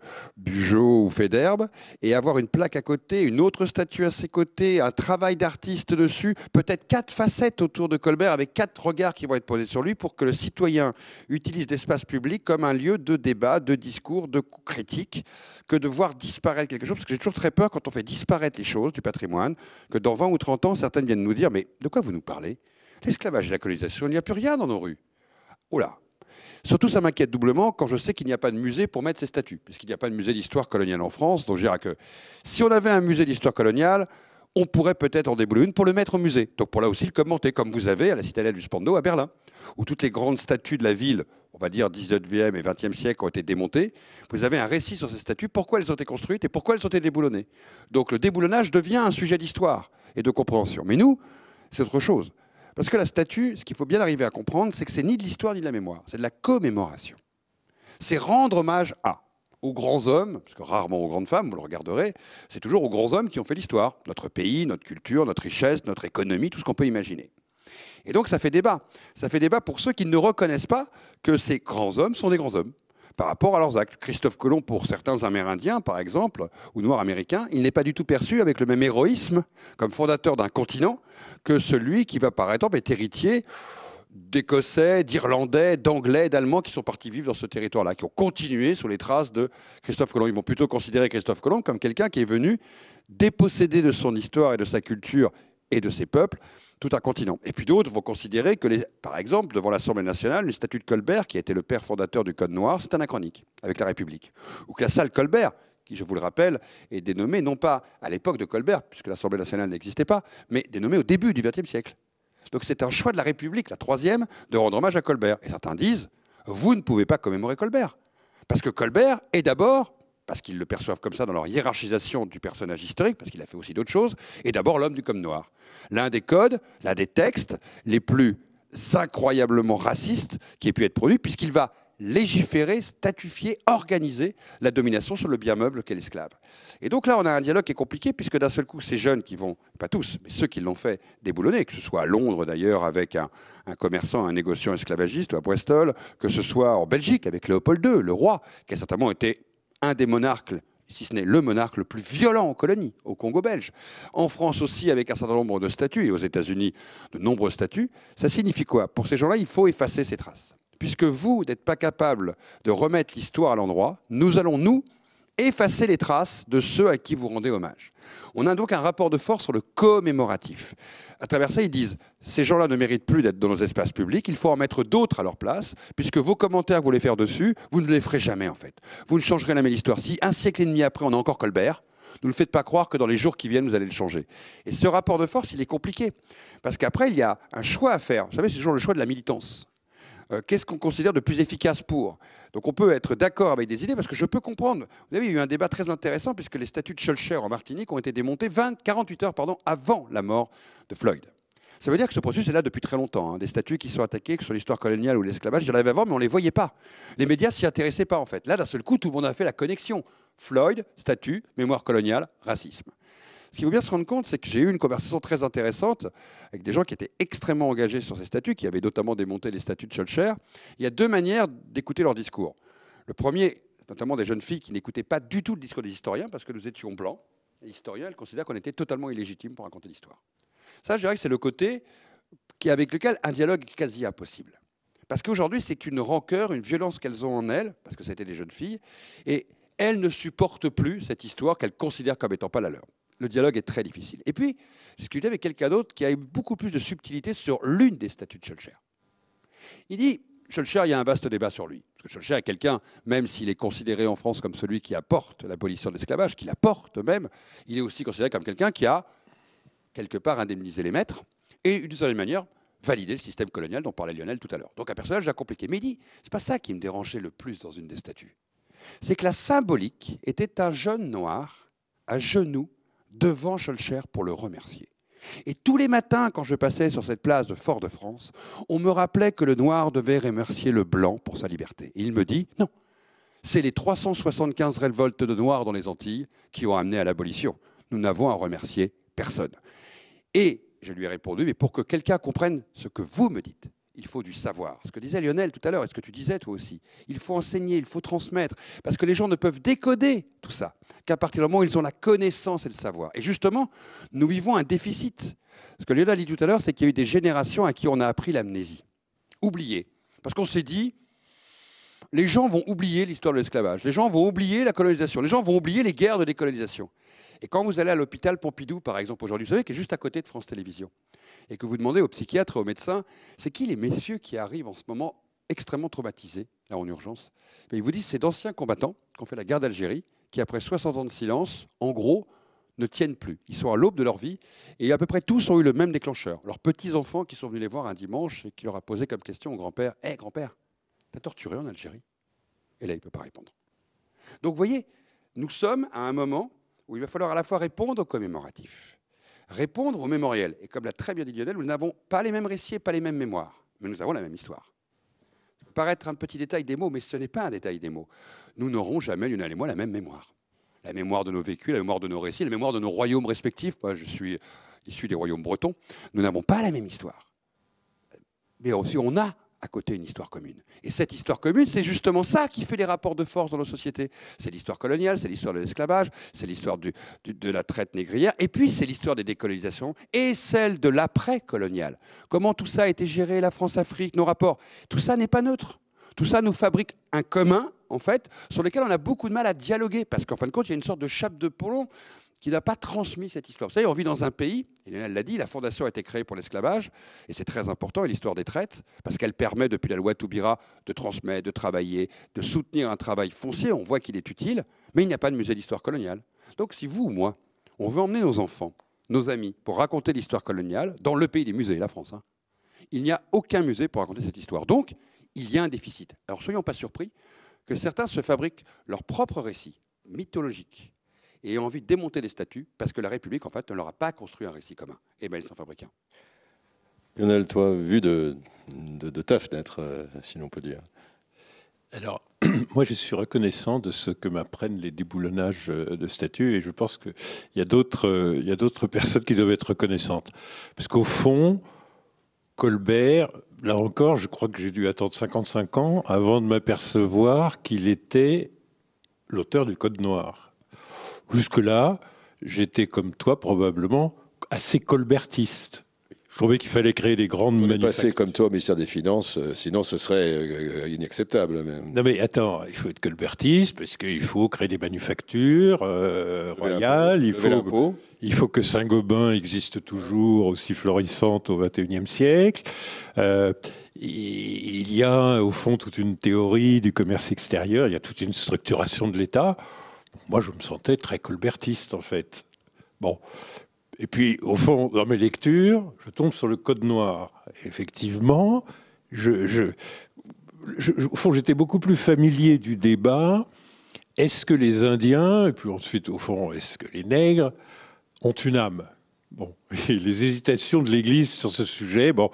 Speaker 3: ou fait d'herbe, et avoir une plaque à côté, une autre statue à ses côtés, un travail d'artiste dessus, peut-être quatre facettes autour de Colbert avec quatre regards qui vont être posés sur lui pour que le citoyen utilise l'espace public comme un lieu de débat, de discours, de critique, que de voir disparaître quelque chose, parce que j'ai toujours très peur quand on fait disparaître les choses du patrimoine, que dans 20 ou 30 ans, certaines viennent nous dire, mais de quoi vous nous parlez L'esclavage et la colonisation, il n'y a plus rien dans nos rues. Oh Surtout, ça m'inquiète doublement quand je sais qu'il n'y a pas de musée pour mettre ces statues, puisqu'il n'y a pas de musée d'histoire coloniale en France. Donc je dirais que si on avait un musée d'histoire coloniale, on pourrait peut-être en débouler une pour le mettre au musée. Donc pour là aussi le commenter, comme vous avez à la citadelle du Spandau à Berlin, où toutes les grandes statues de la ville, on va dire 19e et 20e siècle, ont été démontées. Vous avez un récit sur ces statues, pourquoi elles ont été construites et pourquoi elles ont été déboulonnées. Donc le déboulonnage devient un sujet d'histoire et de compréhension. Mais nous, c'est autre chose. Parce que la statue, ce qu'il faut bien arriver à comprendre, c'est que c'est ni de l'histoire ni de la mémoire, c'est de la commémoration. C'est rendre hommage à, aux grands hommes, parce que rarement aux grandes femmes, vous le regarderez, c'est toujours aux grands hommes qui ont fait l'histoire, notre pays, notre culture, notre richesse, notre économie, tout ce qu'on peut imaginer. Et donc ça fait débat. Ça fait débat pour ceux qui ne reconnaissent pas que ces grands hommes sont des grands hommes par rapport à leurs actes. Christophe Colomb, pour certains Amérindiens, par exemple, ou Noirs américains, il n'est pas du tout perçu avec le même héroïsme comme fondateur d'un continent que celui qui va, par exemple, être héritier d'Écossais, d'Irlandais, d'Anglais, d'Allemands qui sont partis vivre dans ce territoire-là, qui ont continué sous les traces de Christophe Colomb. Ils vont plutôt considérer Christophe Colomb comme quelqu'un qui est venu déposséder de son histoire et de sa culture et de ses peuples tout un continent. Et puis d'autres vont considérer que, par exemple, devant l'Assemblée nationale, le statut de Colbert, qui a été le père fondateur du Code noir, c'est anachronique avec la République. Ou que la salle Colbert, qui, je vous le rappelle, est dénommée non pas à l'époque de Colbert, puisque l'Assemblée nationale n'existait pas, mais dénommée au début du XXe siècle. Donc c'est un choix de la République, la troisième, de rendre hommage à Colbert. Et certains disent, vous ne pouvez pas commémorer Colbert, parce que Colbert est d'abord parce qu'ils le perçoivent comme ça dans leur hiérarchisation du personnage historique, parce qu'il a fait aussi d'autres choses, et d'abord l'homme du comme noir. L'un des codes, l'un des textes les plus incroyablement racistes qui ait pu être produit, puisqu'il va légiférer, statifier, organiser la domination sur le bien meuble qu'est l'esclave. Et donc là, on a un dialogue qui est compliqué, puisque d'un seul coup, ces jeunes qui vont, pas tous, mais ceux qui l'ont fait déboulonner, que ce soit à Londres d'ailleurs avec un, commerçant, un négociant esclavagiste, ou à Bristol, que ce soit en Belgique avec Léopold II, le roi, qui a certainement été un des monarques si ce n'est le monarque le plus violent en colonie, au Congo belge. En France aussi, avec un certain nombre de statues, et aux États-Unis, de nombreux statues. Ça signifie quoi Pour ces gens-là, il faut effacer ces traces. Puisque vous n'êtes pas capable de remettre l'histoire à l'endroit, nous allons, nous, effacer les traces de ceux à qui vous rendez hommage. On a donc un rapport de force sur le commémoratif. À travers ça, ils disent ces gens-là ne méritent plus d'être dans nos espaces publics, il faut en mettre d'autres à leur place, puisque vos commentaires que vous les faire dessus, vous ne les ferez jamais en fait. Vous ne changerez jamais l'histoire. Si un siècle et demi après, on a encore Colbert, ne le faites pas croire que dans les jours qui viennent, vous allez le changer. Et ce rapport de force, il est compliqué. Parce qu'après, il y a un choix à faire. Vous savez, c'est toujours le choix de la militance. Euh, qu'est-ce qu'on considère de plus efficace pour Donc on peut être d'accord avec des idées, parce que je peux comprendre. Vous avez eu un débat très intéressant, puisque les statuts de Schulcher en Martinique ont été démontés 20, 48 heures avant la mort de Floyd. Ça veut dire que ce processus est là depuis très longtemps. Hein. Des statuts qui sont attaqués, sur l'histoire coloniale ou l'esclavage, j'en avait avant, mais on ne les voyait pas. Les médias s'y intéressaient pas, en fait. Là, d'un seul coup, tout le monde a fait la connexion. Floyd, statut, mémoire coloniale, racisme. Ce qu'il faut bien se rendre compte, c'est que j'ai eu une conversation très intéressante avec des gens qui étaient extrêmement engagés sur ces statuts, qui avaient notamment démonté les statuts de Schulcher. Il y a deux manières d'écouter leur discours. Le premier, notamment des jeunes filles qui n'écoutaient pas du tout le discours des historiens, parce que nous étions blancs. Les historiens, elles considèrent qu'on était totalement illégitimes pour raconter l'histoire. Ça, je dirais que c'est le côté qui, avec lequel un dialogue est quasi impossible. Parce qu'aujourd'hui, c'est qu'une rancœur, une violence qu'elles ont en elles, parce que c'était des jeunes filles, et elles ne supportent plus cette histoire qu'elles considèrent comme étant pas la leur le dialogue est très difficile. Et puis, j'ai discuté avec quelqu'un d'autre qui a beaucoup plus de subtilité sur l'une des statues de Schulcher. Il dit, Schulcher, il y a un vaste débat sur lui. Parce que Schulcher est quelqu'un, même s'il est considéré en France comme celui qui apporte l'abolition de l'esclavage, qui l'apporte même, il est aussi considéré comme quelqu'un qui a, quelque part, indemnisé les maîtres et, d'une certaine manière, validé le système colonial dont parlait Lionel tout à l'heure. Donc un personnage à compliqué. Mais il dit, c'est pas ça qui me dérangeait le plus dans une des statues. C'est que la symbolique était un jeune noir à genoux devant Schulcher pour le remercier. Et tous les matins, quand je passais sur cette place de Fort-de-France, on me rappelait que le noir devait remercier le blanc pour sa liberté. il me dit, non, c'est les 375 révoltes de noirs dans les Antilles qui ont amené à l'abolition. Nous n'avons à remercier personne. Et je lui ai répondu, mais pour que quelqu'un comprenne ce que vous me dites, il faut du savoir. Ce que disait Lionel tout à l'heure, et ce que tu disais toi aussi. Il faut enseigner, il faut transmettre, parce que les gens ne peuvent décoder tout ça qu'à partir du moment où ils ont la connaissance et le savoir. Et justement, nous vivons un déficit. Ce que Lionel a dit tout à l'heure, c'est qu'il y a eu des générations à qui on a appris l'amnésie. oublié, Parce qu'on s'est dit, les gens vont oublier l'histoire de l'esclavage, les gens vont oublier la colonisation, les gens vont oublier les guerres de décolonisation. Et quand vous allez à l'hôpital Pompidou, par exemple, aujourd'hui, vous savez, qui est juste à côté de France Télévisions, et que vous demandez aux psychiatres et aux médecins, c'est qui les messieurs qui arrivent en ce moment extrêmement traumatisés, là en urgence ben, Ils vous disent, c'est d'anciens combattants qui ont fait la guerre d'Algérie, qui après 60 ans de silence, en gros, ne tiennent plus. Ils sont à l'aube de leur vie et à peu près tous ont eu le même déclencheur. Leurs petits-enfants qui sont venus les voir un dimanche et qui leur a posé comme question au grand-père Hé, eh, grand-père, T'as torturé en Algérie Et là, il ne peut pas répondre. Donc, vous voyez, nous sommes à un moment où il va falloir à la fois répondre au commémoratif, répondre au mémoriel. Et comme l'a très bien dit Lionel, nous n'avons pas les mêmes récits et pas les mêmes mémoires, mais nous avons la même histoire. Ça peut paraître un petit détail des mots, mais ce n'est pas un détail des mots. Nous n'aurons jamais, Lionel et moi, la même mémoire. La mémoire de nos vécus, la mémoire de nos récits, la mémoire de nos royaumes respectifs. Moi, je suis issu des royaumes bretons. Nous n'avons pas la même histoire. Mais aussi, on a à côté une histoire commune. Et cette histoire commune, c'est justement ça qui fait les rapports de force dans nos sociétés. C'est l'histoire coloniale, c'est l'histoire de l'esclavage, c'est l'histoire de la traite négrière, et puis c'est l'histoire des décolonisations et celle de l'après-colonial. Comment tout ça a été géré, la France-Afrique, nos rapports. Tout ça n'est pas neutre. Tout ça nous fabrique un commun en fait, sur lequel on a beaucoup de mal à dialoguer, parce qu'en fin de compte, il y a une sorte de chape de plomb qui n'a pas transmis cette histoire. Vous savez, on vit dans un pays, Elena l'a dit, la fondation a été créée pour l'esclavage, et c'est très important, et l'histoire des traites, parce qu'elle permet, depuis la loi Toubira, de transmettre, de travailler, de soutenir un travail foncier, on voit qu'il est utile, mais il n'y a pas de musée d'histoire coloniale. Donc si vous ou moi, on veut emmener nos enfants, nos amis, pour raconter l'histoire coloniale, dans le pays des musées, la France, hein, il n'y a aucun musée pour raconter cette histoire. Donc, il y a un déficit. Alors soyons pas surpris que certains se fabriquent leur propre récit mythologique et ont envie de démonter les statuts parce que la République, en fait, ne leur a pas construit un récit commun. Et eh bien, ils sont fabriqués.
Speaker 4: Lionel, toi, vu de, de, de ta fenêtre, euh, si l'on peut dire. Alors, moi, je suis reconnaissant de ce que m'apprennent les déboulonnages euh, de statues, et je pense qu'il y a d'autres euh, personnes qui doivent être reconnaissantes. Parce qu'au fond, Colbert, là encore, je crois que j'ai dû attendre 55 ans avant de m'apercevoir qu'il était l'auteur du Code noir. Jusque-là, j'étais comme toi probablement assez colbertiste. Je trouvais qu'il fallait créer des grandes On manufactures. passer comme toi au ministère des Finances, euh, sinon ce serait euh, inacceptable. Non mais attends, il faut être colbertiste parce qu'il faut créer des manufactures euh, royales, il faut, il faut que Saint-Gobain existe toujours aussi florissante au XXIe siècle. il y a au fond toute une théorie du commerce extérieur, il y a toute une structuration de l'État moi, je me sentais très colbertiste, en fait. Bon. Et puis, au fond, dans mes lectures, je tombe sur le Code Noir. effectivement, au fond, j'étais beaucoup plus familier du débat. Est-ce que les Indiens, et puis ensuite, au fond, est-ce que les nègres ont une âme Bon, les hésitations de l'Église sur ce sujet, bon,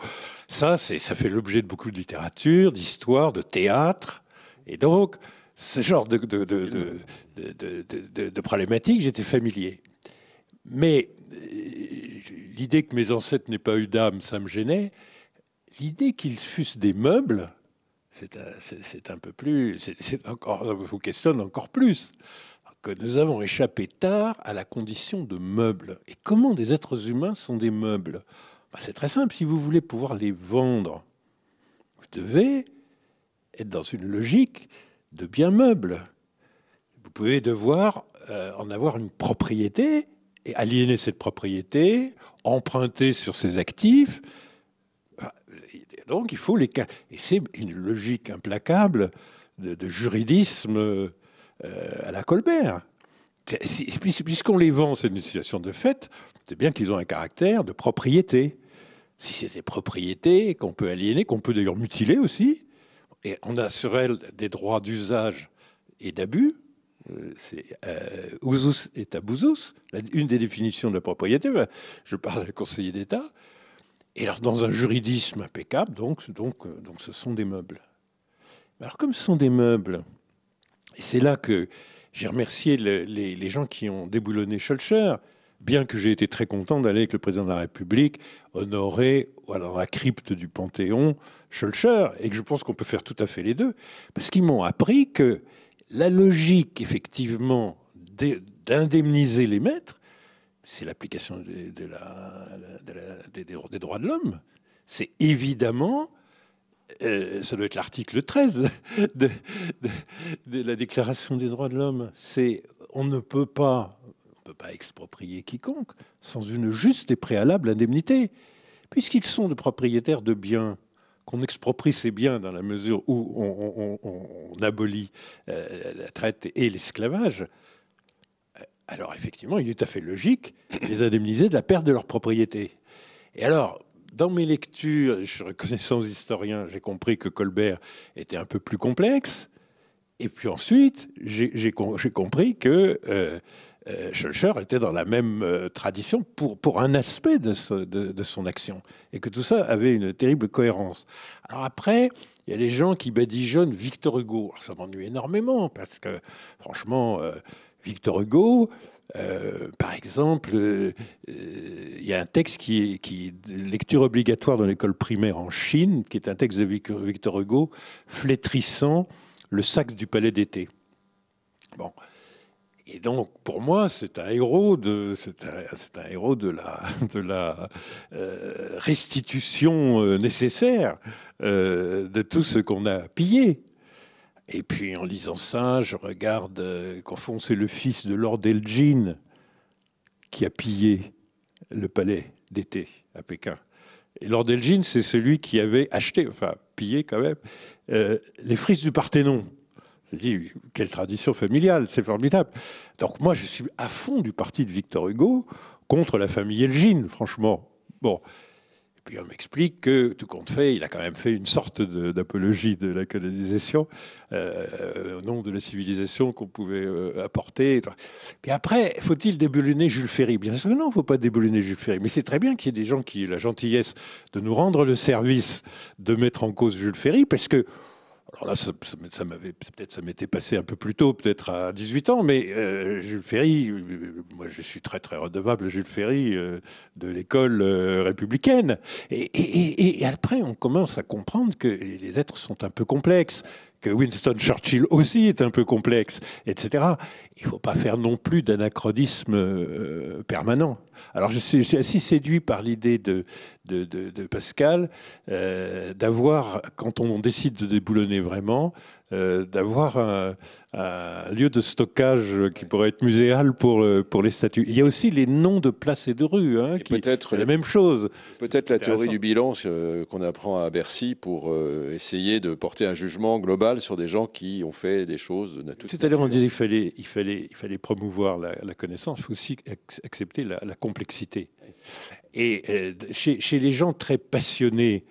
Speaker 4: ça, ça fait l'objet de beaucoup de littérature, d'histoire, de théâtre. Et donc, ce genre de, de, problématiques, j'étais familier. Mais euh, l'idée que mes ancêtres n'aient pas eu d'âme, ça me gênait. L'idée qu'ils fussent des meubles, c'est un, peu plus. C'est encore, vous questionne encore plus que nous avons échappé tard à la condition de meubles. Et comment des êtres humains sont des meubles bah, C'est très simple. Si vous voulez pouvoir les vendre, vous devez être dans une logique de biens meubles. Vous pouvez devoir euh, en avoir une propriété et aliéner cette propriété, emprunter sur ses actifs. Euh, donc il faut les et c'est une logique implacable de, juridisme euh, à la Colbert. Puisqu'on les vend, c'est une situation de fait, c'est bien qu'ils ont un caractère de propriété. Si c'est ces propriétés qu'on peut aliéner, qu'on peut d'ailleurs mutiler aussi, et on a sur elle des droits d'usage et d'abus. Euh, c'est euh, usus et abusus, une des définitions de la propriété. Ben, je parle d'un conseiller d'État. Et alors, dans un juridisme impeccable, donc, euh, ce sont des meubles. Alors, comme ce sont des meubles, c'est là que j'ai remercié les, gens qui ont déboulonné Schulcher, bien que j'ai été très content d'aller avec le président de la République honorer dans la crypte du Panthéon Schulcher, et que je pense qu'on peut faire tout à fait les deux, parce qu'ils m'ont appris que la logique, effectivement, d'indemniser les maîtres, c'est l'application des, des, droits de l'homme. C'est évidemment euh, ça doit être l'article 13 de, la Déclaration des droits de l'homme. C'est on ne peut pas, on peut pas exproprier quiconque sans une juste et préalable indemnité, puisqu'ils sont de propriétaires de biens qu'on exproprie ces biens dans la mesure où on, abolit euh, la traite et l'esclavage, euh, alors effectivement, il est tout à fait logique de les indemniser de la perte de leur propriété. Et alors, dans mes lectures, je reconnais sans historien, j'ai compris que Colbert était un peu plus complexe. Et puis ensuite, j'ai compris que euh, euh, était dans la même euh, tradition pour, pour un aspect de, de, son action, et que tout ça avait une terrible cohérence. Alors après, il y a les gens qui badigeonnent Victor Hugo. Alors ça m'ennuie énormément, parce que franchement, euh, Victor Hugo, par exemple, il y a un texte qui est, qui lecture obligatoire dans l'école primaire en Chine, qui est un texte de Victor Hugo flétrissant le sac du palais d'été. Bon, et donc, pour moi, c'est un héros de, c'est un, héros de la, de la euh, restitution euh, nécessaire euh, de tout ce qu'on a pillé. Et puis, en lisant ça, je regarde qu'en fond, c'est le fils de Lord Elgin qui a pillé le palais d'été à Pékin. Et Lord Elgin, c'est celui qui avait acheté, enfin pillé quand même, les frises du Parthénon quelle tradition familiale, c'est formidable. Donc moi, je suis à fond du parti de Victor Hugo contre la famille Elgin, franchement. Bon. puis on m'explique que, tout compte fait, il a quand même fait une sorte d'apologie de, la colonisation, euh, au nom de la civilisation qu'on pouvait euh, apporter. Puis après, faut-il déboulonner Jules Ferry Bien sûr que non, il ne faut pas déboulonner Jules Ferry. Mais c'est très bien qu'il y ait des gens qui aient la gentillesse de nous rendre le service de mettre en cause Jules Ferry, parce que alors là, ça, peut-être ça m'était passé un peu plus tôt, peut-être à 18 ans, mais euh, Jules Ferry, euh, moi je suis très très redevable Jules Ferry euh, de l'école républicaine. et, après, on commence à comprendre que les êtres sont un peu complexes que Winston Churchill aussi est un peu complexe, etc. Il ne faut pas faire non plus d'anachronisme euh, permanent. Alors je suis, assez séduit par l'idée de, Pascal euh, d'avoir, quand on décide de déboulonner vraiment, euh, d'avoir un, lieu de stockage qui pourrait être muséal pour, euh, pour les statues. Il y a aussi les noms de places et de rues, hein, qui peut-être la même chose. Peut-être
Speaker 2: la théorie du bilan euh, qu'on apprend à Bercy pour essayer de porter un jugement
Speaker 4: global sur des gens qui ont fait des choses de Tout à dire on disait qu'il fallait, il fallait, il fallait promouvoir la, connaissance, il faut aussi accepter la, complexité. Et chez, les gens très passionnés,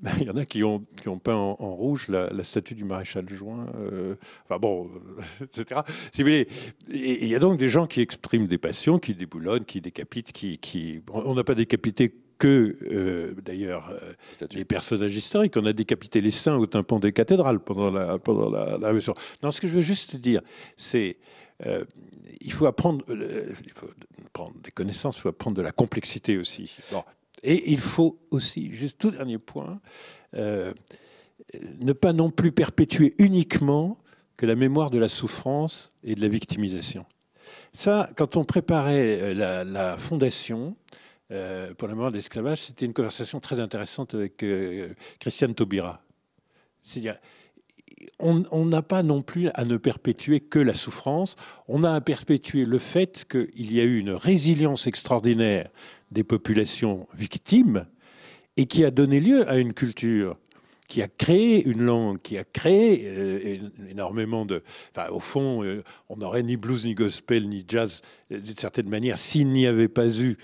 Speaker 4: ben, il y en a qui ont, peint en, rouge la, statue du maréchal Juin, euh, enfin bon, euh, etc. Si vous voulez, il y a donc des gens qui expriment des passions, qui déboulonnent, qui décapitent, qui. On n'a pas décapité que, euh, d'ailleurs, les personnages historiques. On a décapité les saints au tympan des cathédrales pendant la, pendant la, Non, ce que je veux juste dire, c'est. qu'il il faut apprendre, il faut prendre des connaissances, il faut apprendre de la complexité aussi. Et il faut aussi, juste tout dernier point, euh, ne pas non plus perpétuer uniquement que la mémoire de la souffrance et de la victimisation. Ça, quand on préparait euh, la, fondation euh, pour la mémoire de l'esclavage, c'était une conversation très intéressante avec Christiane Taubira. C'est-à-dire, on n'a pas non plus à ne perpétuer que la souffrance, on a à perpétuer le fait qu'il y a eu une résilience extraordinaire des populations victimes et qui a donné lieu à une culture qui a créé une langue, qui a créé euh, énormément de... Enfin, au fond, euh, on n'aurait ni blues, ni gospel, ni jazz, euh, d'une certaine manière, s'il n'y avait pas eu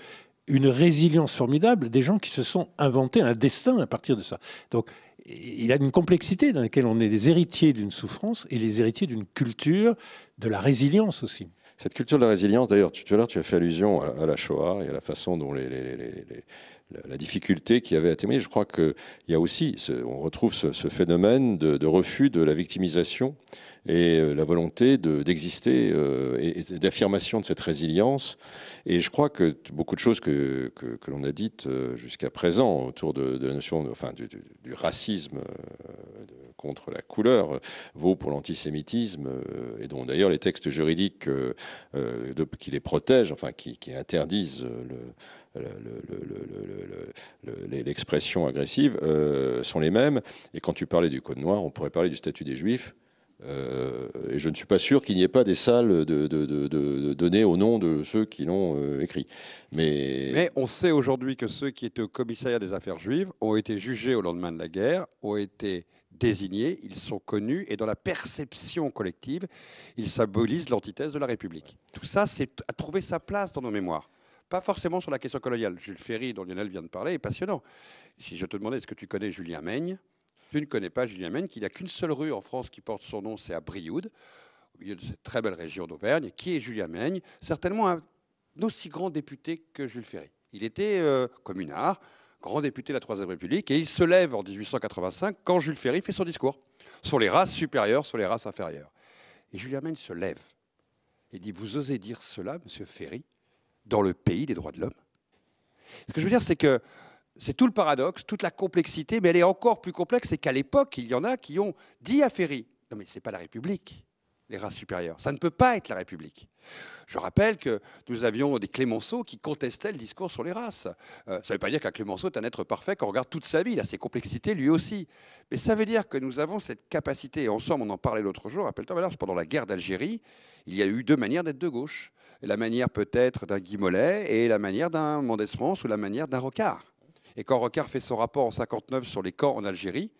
Speaker 4: une résilience formidable des gens qui se sont inventés un destin à partir de ça. Donc, il y a une complexité dans laquelle on est des héritiers d'une souffrance et les héritiers d'une culture de la résilience aussi. Cette
Speaker 2: culture de la résilience, d'ailleurs, tout à l'heure, tu as fait allusion à, la Shoah et à la façon dont les, la difficulté qu'il y avait à témoigner. Je crois qu'il y a aussi, on retrouve ce, phénomène de, refus de la victimisation et euh, la volonté d'exister euh, et, d'affirmation de cette résilience. Et je crois que beaucoup de choses que, l'on a dites euh, jusqu'à présent autour de, la notion, enfin, du, racisme, contre la couleur euh, vaut pour l'antisémitisme, euh, et dont d'ailleurs les textes juridiques euh, qui les protègent, enfin qui, interdisent le l'expression agressive sont les mêmes. Et quand tu parlais du Code noir, on pourrait parler du statut des Juifs. et je ne suis pas sûr qu'il n'y ait pas des salles de, données au nom de ceux qui l'ont écrit. Mais...
Speaker 3: Mais on sait aujourd'hui que ceux qui étaient au commissariat des affaires juives ont été jugés au lendemain de la guerre, ont été désignés, ils sont connus, et dans la perception collective, ils symbolisent l'antithèse de la République. Tout ça, c'est à trouver sa place dans nos mémoires. Pas forcément sur la question coloniale. Jules Ferry, dont Lionel vient de parler, est passionnant. Si je te demandais, est-ce que tu connais Julien Maigne Tu ne connais pas Julien Maigne, qu'il n'y a qu'une seule rue en France qui porte son nom, c'est à Brioude, au milieu de cette très belle région d'Auvergne. Qui est Julien Maigne Certainement un aussi grand député que Jules Ferry. Il était euh, communard, grand député de la Troisième République, et il se lève en 1885 quand Jules Ferry fait son discours sur les races supérieures, sur les races inférieures. Et Julien Maine se lève et dit Vous osez dire cela, monsieur Ferry, dans le pays des droits de l'homme Ce que je veux dire, c'est que c'est tout le paradoxe, toute la complexité, mais elle est encore plus complexe, c'est qu'à l'époque, il y en a qui ont dit à Ferry Non, mais ce n'est pas la République les races supérieures. Ça ne peut pas être la République. Je rappelle que nous avions des Clémenceaux qui contestaient le discours sur les races. Euh, ça ne veut pas dire qu'un Clémenceau est un être parfait quand qu'on regarde toute sa vie, il a ses complexités lui aussi. Mais ça veut dire que nous avons cette capacité, et ensemble on en parlait l'autre jour, rappelle-toi, pendant la guerre d'Algérie, il y a eu deux manières d'être de gauche. La manière peut-être d'un Guy et la manière d'un Mendès France ou la manière d'un Rocard. Et quand Rocard fait son rapport en 59 sur les camps en Algérie,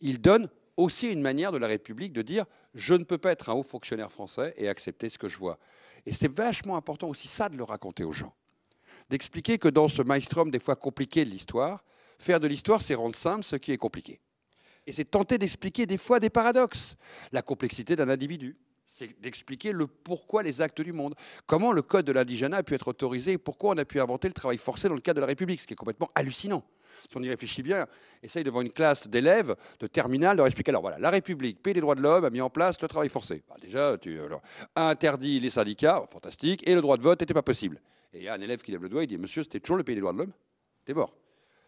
Speaker 3: il donne aussi une manière de la République de dire je ne peux pas être un haut fonctionnaire français et accepter ce que je vois. Et c'est vachement important aussi ça de le raconter aux gens. D'expliquer que dans ce maelstrom des fois compliqué de l'histoire, faire de l'histoire, c'est rendre simple ce qui est compliqué. Et c'est tenter d'expliquer des fois des paradoxes, la complexité d'un individu, c'est d'expliquer le pourquoi les actes du monde. Comment le code de l'indigénat a pu être autorisé pourquoi on a pu inventer le travail forcé dans le cadre de la République, ce qui est complètement hallucinant. Si on y réfléchit bien, essaye devant une classe d'élèves de terminale de leur expliquer alors voilà, la République, pays des droits de l'homme, a mis en place le travail forcé. Bah, déjà, tu interdit les syndicats, fantastique, et le droit de vote n'était pas possible. Et il y a un élève qui lève le doigt, il dit Monsieur, c'était toujours le pays des droits de l'homme T'es mort.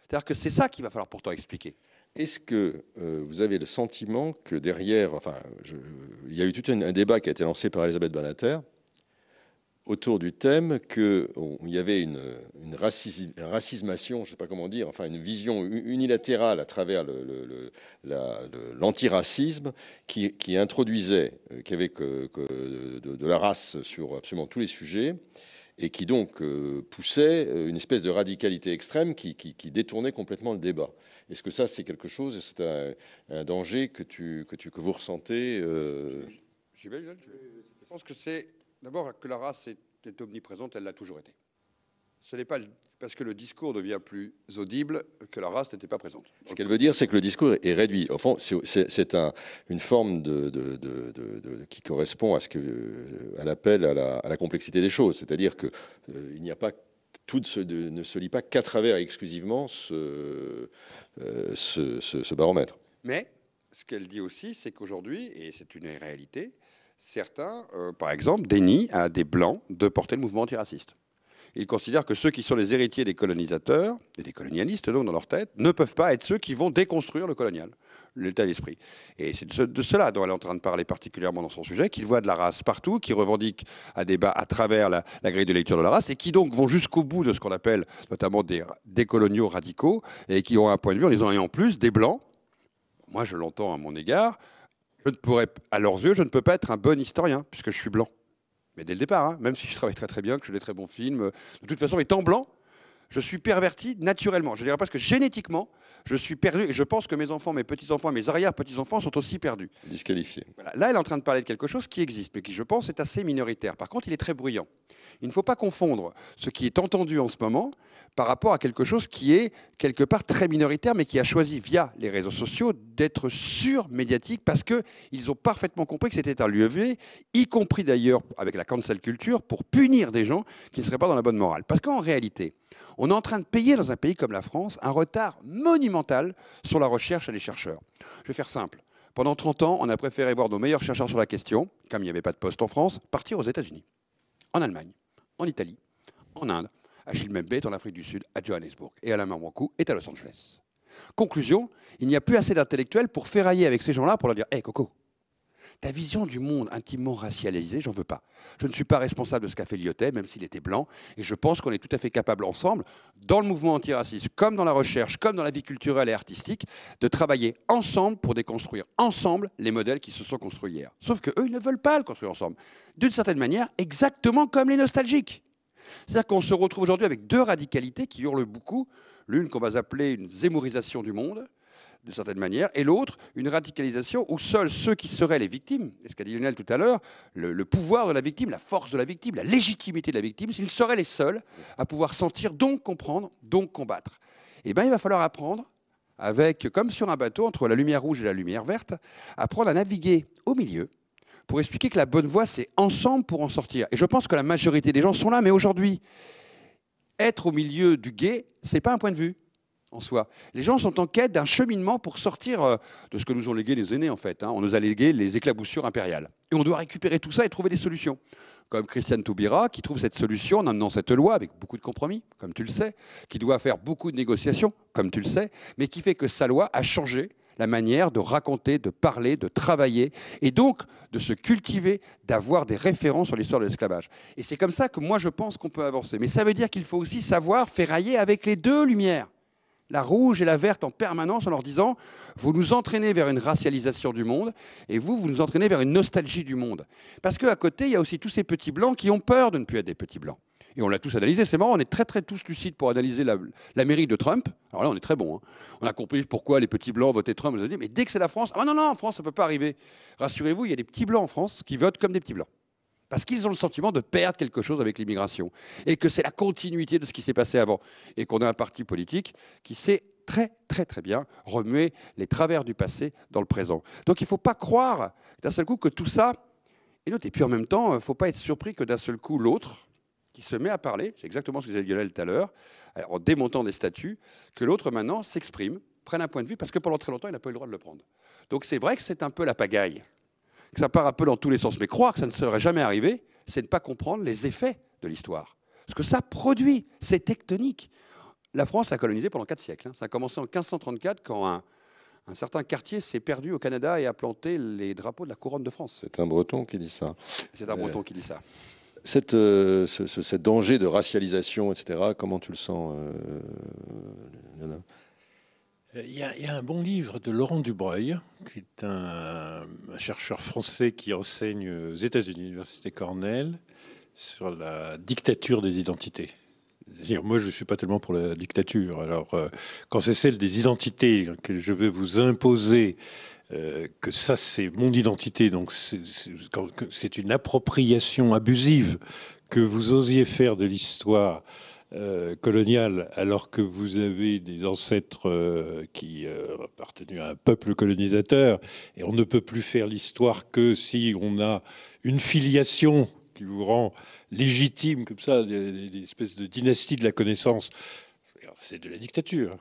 Speaker 3: C'est-à-dire que c'est ça qu'il va falloir pourtant expliquer. Est-ce que euh, vous avez le sentiment que
Speaker 2: derrière, enfin, il y a eu tout un, débat qui a été lancé par Elisabeth Banater autour du thème qu'il y avait une, racismation, je ne sais pas comment dire, enfin une vision unilatérale à travers l'antiracisme qui, introduisait, euh, qui avait que, de, la race sur absolument tous les sujets et qui donc euh, poussait une espèce de radicalité extrême qui détournait complètement le débat. Est-ce que ça, c'est quelque chose, c'est un, danger que, tu, que, tu, que vous ressentez euh?
Speaker 3: je, pense que c'est d'abord que la race est, omniprésente, elle l'a toujours été. Ce n'est pas parce que le discours devient plus audible que la race n'était pas présente.
Speaker 2: Ce qu'elle veut dire, c'est que le discours est réduit. Au c'est une forme de, qui correspond à, ce que, à l'appel à, la, complexité des choses. C'est-à-dire qu'il euh, n'y a pas tout ne se lit pas qu'à travers exclusivement euh, ce, baromètre.
Speaker 3: Mais ce qu'elle dit aussi, c'est qu'aujourd'hui, et c'est une réalité, certains, euh, par exemple, dénient à des blancs de porter le mouvement antiraciste. Il considère que ceux qui sont les héritiers des colonisateurs, et des colonialistes donc dans leur tête, ne peuvent pas être ceux qui vont déconstruire le colonial, l'état d'esprit. Et c'est de cela dont elle est en train de parler particulièrement dans son sujet, qu'il voit de la race partout, qui revendique un débat à travers la, grille de lecture de la race, et qui donc vont jusqu'au bout de ce qu'on appelle notamment des, décoloniaux coloniaux radicaux, et qui ont un point de vue en disant, et en plus, des blancs, moi je l'entends à mon égard, je ne pourrais, à leurs yeux, je ne peux pas être un bon historien, puisque je suis blanc mais dès le départ, hein, même si je travaille très très bien, que je fais des très bons films, euh, de toute façon, en blanc, je suis perverti naturellement. Je dirais parce que génétiquement, je suis perdu et je pense que mes enfants, mes petits-enfants, mes arrière-petits-enfants sont aussi perdus. Disqualifiés. Là, elle est en train de parler de quelque chose qui existe, mais qui, je pense, est assez minoritaire. Par contre, il est très bruyant. Il ne faut pas confondre ce qui est entendu en ce moment par rapport à quelque chose qui est quelque part très minoritaire, mais qui a choisi via les réseaux sociaux d'être médiatique parce qu'ils ont parfaitement compris que c'était un vu, y compris d'ailleurs avec la cancel culture, pour punir des gens qui ne seraient pas dans la bonne morale. Parce qu'en réalité, on est en train de payer dans un pays comme la France un retard monumental sur la recherche et les chercheurs. Je vais faire simple. Pendant 30 ans, on a préféré voir nos meilleurs chercheurs sur la question, comme il n'y avait pas de poste en France, partir aux États-Unis, en Allemagne, en Italie, en Inde, à Chilmembet, en Afrique du Sud, à Johannesburg, et à la est et à Los Angeles. Conclusion, il n'y a plus assez d'intellectuels pour ferrailler avec ces gens-là pour leur dire Hé hey, Coco, ta vision du monde intimement racialisée, j'en veux pas. Je ne suis pas responsable de ce qu'a fait Lyotet, même s'il était blanc, et je pense qu'on est tout à fait capable ensemble, dans le mouvement antiraciste, comme dans la recherche, comme dans la vie culturelle et artistique, de travailler ensemble pour déconstruire ensemble les modèles qui se sont construits hier. Sauf qu'eux, ils ne veulent pas le construire ensemble. D'une certaine manière, exactement comme les nostalgiques. C'est-à-dire qu'on se retrouve aujourd'hui avec deux radicalités qui hurlent beaucoup. L'une qu'on va appeler une zémorisation du monde, d'une certaine manière, et l'autre, une radicalisation où seuls ceux qui seraient les victimes, et ce qu'a dit Lionel tout à l'heure, le, pouvoir de la victime, la force de la victime, la légitimité de la victime, s'ils seraient les seuls à pouvoir sentir, donc comprendre, donc combattre. Eh bien, il va falloir apprendre, avec, comme sur un bateau, entre la lumière rouge et la lumière verte, apprendre à naviguer au milieu, pour expliquer que la bonne voie, c'est ensemble pour en sortir. Et je pense que la majorité des gens sont là, mais aujourd'hui, être au milieu du guet, n'est pas un point de vue en soi. Les gens sont en quête d'un cheminement pour sortir euh, de ce que nous ont légué les aînés, en fait. Hein. On nous a légué les éclaboussures impériales. Et on doit récupérer tout ça et trouver des solutions. Comme Christiane Toubira, qui trouve cette solution en amenant cette loi avec beaucoup de compromis, comme tu le sais, qui doit faire beaucoup de négociations, comme tu le sais, mais qui fait que sa loi a changé la manière de raconter, de parler, de travailler, et donc de se cultiver, d'avoir des références sur l'histoire de l'esclavage. Et c'est comme ça que moi je pense qu'on peut avancer. Mais ça veut dire qu'il faut aussi savoir ferrailler avec les deux lumières la rouge et la verte en permanence en leur disant vous nous entraînez vers une racialisation du monde et vous, vous nous entraînez vers une nostalgie du monde. Parce qu'à côté, il y a aussi tous ces petits blancs qui ont peur de ne plus être des petits blancs. Et on l'a tous analysé, c'est marrant, on est très très tous lucides pour analyser la mairie de Trump. Alors là, on est très bon. Hein. On a compris pourquoi les petits blancs votaient Trump. On a dit, mais dès que c'est la France, ah non, non, en France, ça ne peut pas arriver. Rassurez-vous, il y a des petits blancs en France qui votent comme des petits blancs parce qu'ils ont le sentiment de perdre quelque chose avec l'immigration, et que c'est la continuité de ce qui s'est passé avant, et qu'on a un parti politique qui sait très très très bien remuer les travers du passé dans le présent. Donc il ne faut pas croire d'un seul coup que tout ça est noté. Et puis en même temps, il euh, ne faut pas être surpris que d'un seul coup l'autre, qui se met à parler, c'est exactement ce que disait Lionel tout à l'heure, euh, en démontant des statuts, que l'autre maintenant s'exprime, prenne un point de vue, parce que pendant très longtemps, il n'a pas eu le droit de le prendre. Donc c'est vrai que c'est un peu la pagaille que ça part un peu dans tous les sens. Mais croire que ça ne serait jamais arrivé, c'est ne pas comprendre les effets de l'histoire. Ce que ça produit, c'est tectonique. La France a colonisé pendant quatre siècles. Hein. Ça a commencé en 1534 quand un, certain quartier s'est perdu au Canada et a planté les drapeaux de la couronne de France. C'est
Speaker 2: un breton qui dit ça.
Speaker 3: C'est un breton euh, qui dit ça.
Speaker 2: Cette, euh, danger de racialisation, etc., comment tu le sens, euh,
Speaker 4: euh, il y, a, un bon livre de Laurent Dubreuil, qui est un, chercheur français qui enseigne aux États-Unis, l'université Cornell, sur la dictature des identités. C'est-à-dire, moi, je ne suis pas tellement pour la dictature. Alors, euh, quand c'est celle des identités que je vais vous imposer, euh, que ça, c'est mon identité, donc c'est une appropriation abusive que vous osiez faire de l'histoire euh, colonial, coloniale, alors que vous avez des ancêtres euh, qui euh, appartenaient à un peuple colonisateur, et on ne peut plus faire l'histoire que si on a une filiation qui vous rend légitime, comme ça, des, espèces de dynastie de la connaissance, c'est de la dictature.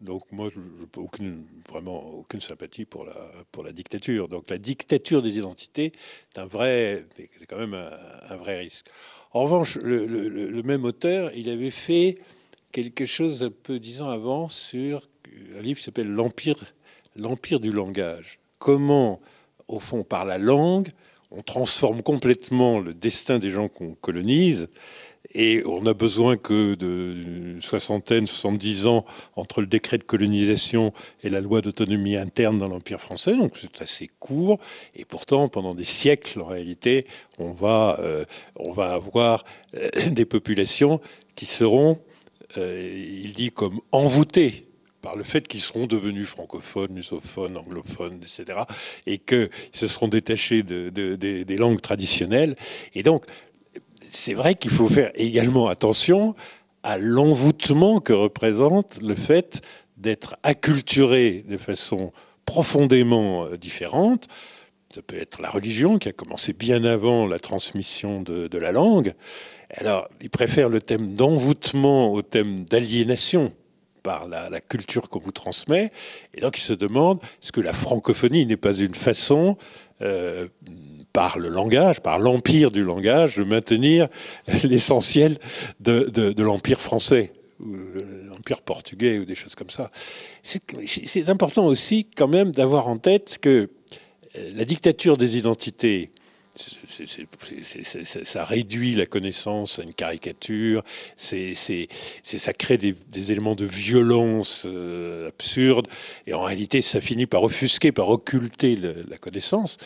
Speaker 4: Donc moi, je n'ai vraiment aucune sympathie pour la, pour la dictature. Donc la dictature des identités, c'est quand même un vrai risque. En revanche, le, même auteur, il avait fait quelque chose un peu dix ans avant sur un livre qui s'appelle L'Empire, l'Empire du langage. Comment, au fond, par la langue, on transforme complètement le destin des gens qu'on colonise et on a besoin que de soixantaine, 70 ans entre le décret de colonisation et la loi d'autonomie interne dans l'Empire français, donc c'est assez court. Et pourtant, pendant des siècles, en réalité, on va, euh, on va avoir euh, des populations qui seront, euh, il dit, comme envoûtées par le fait qu'ils seront devenus francophones, lusophones, anglophones, etc., et qu'ils se seront détachés de, des langues traditionnelles. Et donc, c'est vrai qu'il faut faire également attention à l'envoûtement que représente le fait d'être acculturé de façon profondément euh, différente. Ça peut être la religion qui a commencé bien avant la transmission de, la langue. Alors, il préfère le thème d'envoûtement au thème d'aliénation par la, culture qu'on vous transmet. Et donc, il se demande, est-ce que la francophonie n'est pas une façon euh, par le langage, par l'empire du langage, de maintenir l'essentiel de, l'empire français, ou euh, l'empire portugais, ou des choses comme ça. C'est important aussi quand même d'avoir en tête que euh, la dictature des identités, ça réduit la connaissance à une caricature, ça crée des, éléments de violence euh, absurde, et en réalité, ça finit par offusquer, par occulter la connaissance.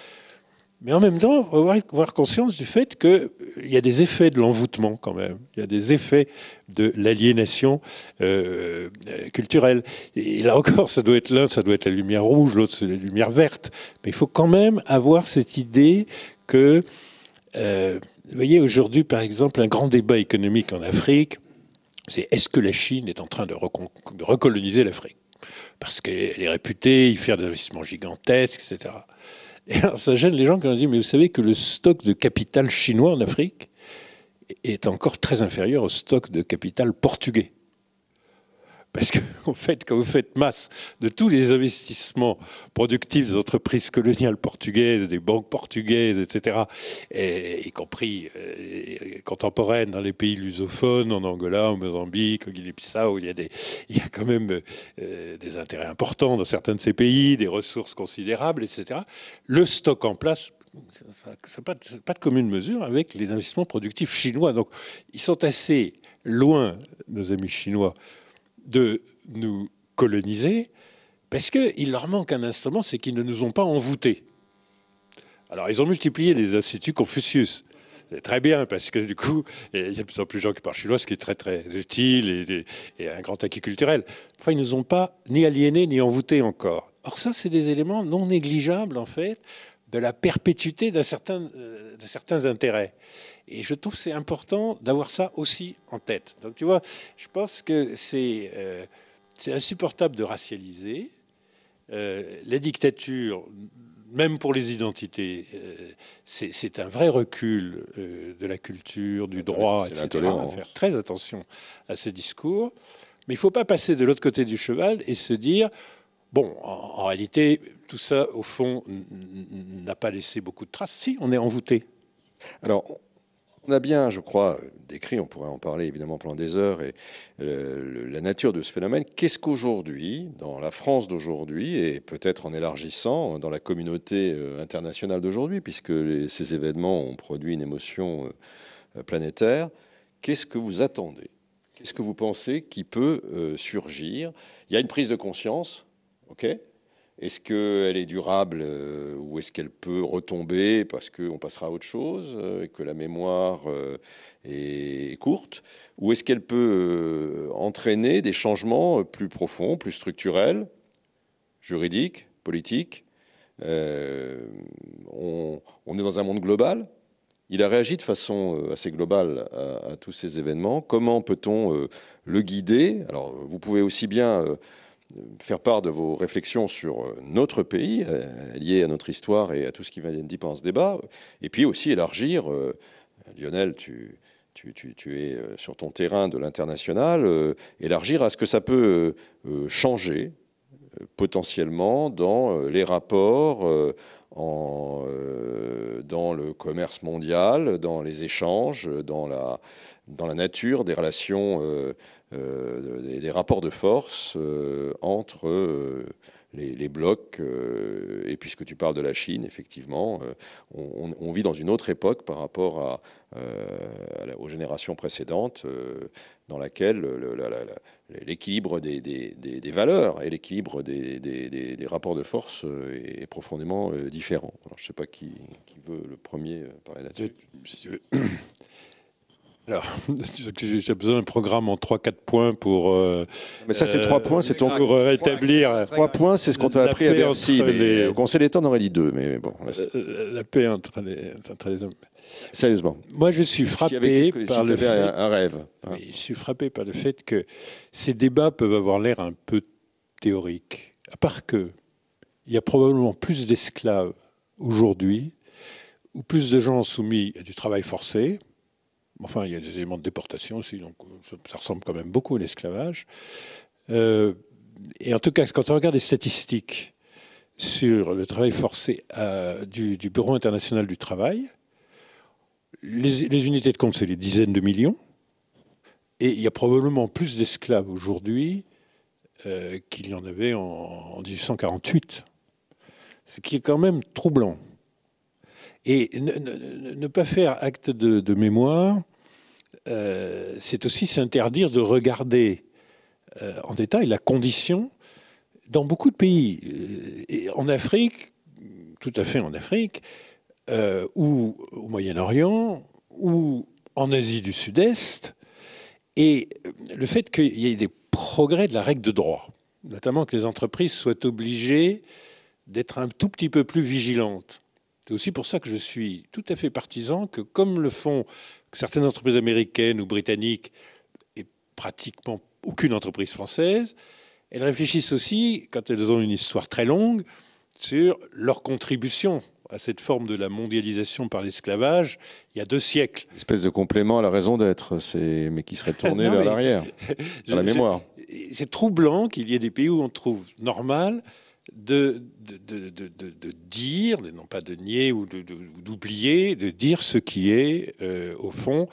Speaker 4: Mais en même temps, avoir conscience du fait qu'il y a des effets de l'envoûtement quand même, il y a des effets de l'aliénation euh, euh, culturelle. Et là encore, ça doit être l'un, ça doit être la lumière rouge, l'autre c'est la lumière verte. Mais il faut quand même avoir cette idée que, euh, vous voyez, aujourd'hui par exemple, un grand débat économique en Afrique, c'est est-ce que la Chine est en train de, recoloniser l'Afrique Parce qu'elle est réputée y faire des investissements gigantesques, etc ça gêne les gens qui ont dit, mais vous savez que le stock de capital chinois en Afrique est encore très inférieur au stock de capital portugais. Parce que, fait, quand vous faites masse de tous les investissements productifs des entreprises coloniales portugaises, des banques portugaises, etc., y compris euh, contemporaines dans les pays lusophones, en Angola, au Mozambique, au Guinée-Bissau, il y, a il a quand même euh, des intérêts importants dans certains de ces pays, des ressources considérables, etc. Le stock en place ça n'est pas, de commune mesure avec les investissements productifs chinois. Donc, ils sont assez loin, nos amis chinois, de nous coloniser parce qu'il leur manque un instrument, c'est qu'ils ne nous ont pas envoûtés. Alors, ils ont multiplié les instituts Confucius. Très bien, parce que du coup, il y a de plus en plus de gens qui parlent chinois, ce qui est très très utile et, un grand acquis culturel. Enfin, ils ne nous ont pas ni aliénés ni envoûtés encore. Or, ça, c'est des éléments non négligeables, en fait, de la perpétuité de certains, euh, de certains intérêts. Et je trouve c'est important d'avoir ça aussi en tête. Donc tu vois, je pense que c'est euh, c'est insupportable de racialiser. Euh, la dictature, même pour les identités, euh, c'est un vrai recul de la culture, du droit, etc. Il faut faire très attention à ces discours. Mais il ne faut pas passer de l'autre côté du cheval et se dire, bon, en réalité, tout ça, au fond, n'a pas laissé beaucoup de traces. Si, on est envoûté. Alors, on a bien, je crois,
Speaker 2: décrit, on pourrait en parler évidemment pendant des heures, et euh, la nature de ce phénomène. Qu'est-ce qu'aujourd'hui, dans la France d'aujourd'hui, et peut-être en élargissant dans la communauté euh, internationale d'aujourd'hui, puisque ces événements ont produit une émotion euh, planétaire, qu'est-ce que vous attendez Qu'est-ce que vous pensez qui peut surgir Il y a une prise de conscience, ok est-ce qu'elle est durable euh, ou est-ce qu'elle peut retomber parce qu'on passera à autre chose euh, et que la mémoire euh, est courte Ou est-ce qu'elle peut entraîner des changements plus profonds, plus structurels, juridiques, politiques on, est dans un monde global. Il a réagi de façon assez globale à, à tous ces événements. Comment peut-on le guider Alors, vous pouvez aussi bien faire part de vos réflexions sur euh, notre pays, euh, liées à notre histoire et à tout ce qui va d'être dit pendant ce débat, et puis aussi élargir. Euh, Lionel, tu, tu, tu, es sur ton terrain de l'international, élargir à ce que ça peut changer potentiellement dans les rapports, en, dans le commerce mondial, dans les échanges, dans la, dans la nature des relations, euh, euh, des, rapports de force euh, entre les, blocs. et puisque tu parles de la Chine, effectivement, on, vit dans une autre époque par rapport à, aux générations précédentes, dans laquelle l'équilibre des, valeurs et l'équilibre des, rapports de force est, profondément différent.
Speaker 4: je ne sais pas qui, qui, veut le premier parler là-dessus. Alors, j'ai besoin d'un programme en 3-4 points pour. Euh, mais ça, c'est 3 euh, points, c'est ton. Pour euh, points, c'est ce qu'on t'a appris à Bercy. Au Conseil d'État, on aurait dit 2, mais bon. Euh, la, paix entre les, hommes. Sérieusement. Moi, je suis frappé par le fait. Un rêve. Hein. Je suis frappé par le fait que ces débats peuvent avoir l'air un peu théoriques. À part que, il y a probablement plus d'esclaves aujourd'hui, ou plus de gens soumis à du travail forcé, Enfin, il y a des éléments de déportation aussi, donc euh, ça, ressemble quand même beaucoup à l'esclavage. Euh, et en tout cas, quand on regarde les statistiques sur le travail forcé euh, du, Bureau international du travail, les, unités de compte, c'est les dizaines de millions. Et il y a probablement plus d'esclaves aujourd'hui qu'il y en avait en, 1848. Ce qui est quand même troublant. Et ne, pas faire acte de mémoire, euh, c'est aussi s'interdire de regarder euh, en détail la condition dans beaucoup de pays. Euh, en Afrique, tout à fait en Afrique, ou au Moyen-Orient, ou en Asie du Sud-Est, et le fait qu'il y ait des progrès de la règle de droit, notamment que les entreprises soient obligées d'être un tout petit peu plus vigilantes. C'est aussi pour ça que je suis tout à fait partisan que, comme le font certaines entreprises américaines ou britanniques et pratiquement aucune entreprise française, elles réfléchissent aussi, quand elles ont une histoire très longue, sur leur contribution à cette forme de la mondialisation par l'esclavage il y a deux siècles. espèce de complément à la raison
Speaker 2: d'être, mais qui serait tourné vers l'arrière, dans la mémoire.
Speaker 4: C'est troublant qu'il y ait des pays où on trouve normal de, dire, non pas de nier ou d'oublier, de, dire ce qui est, euh, au fond,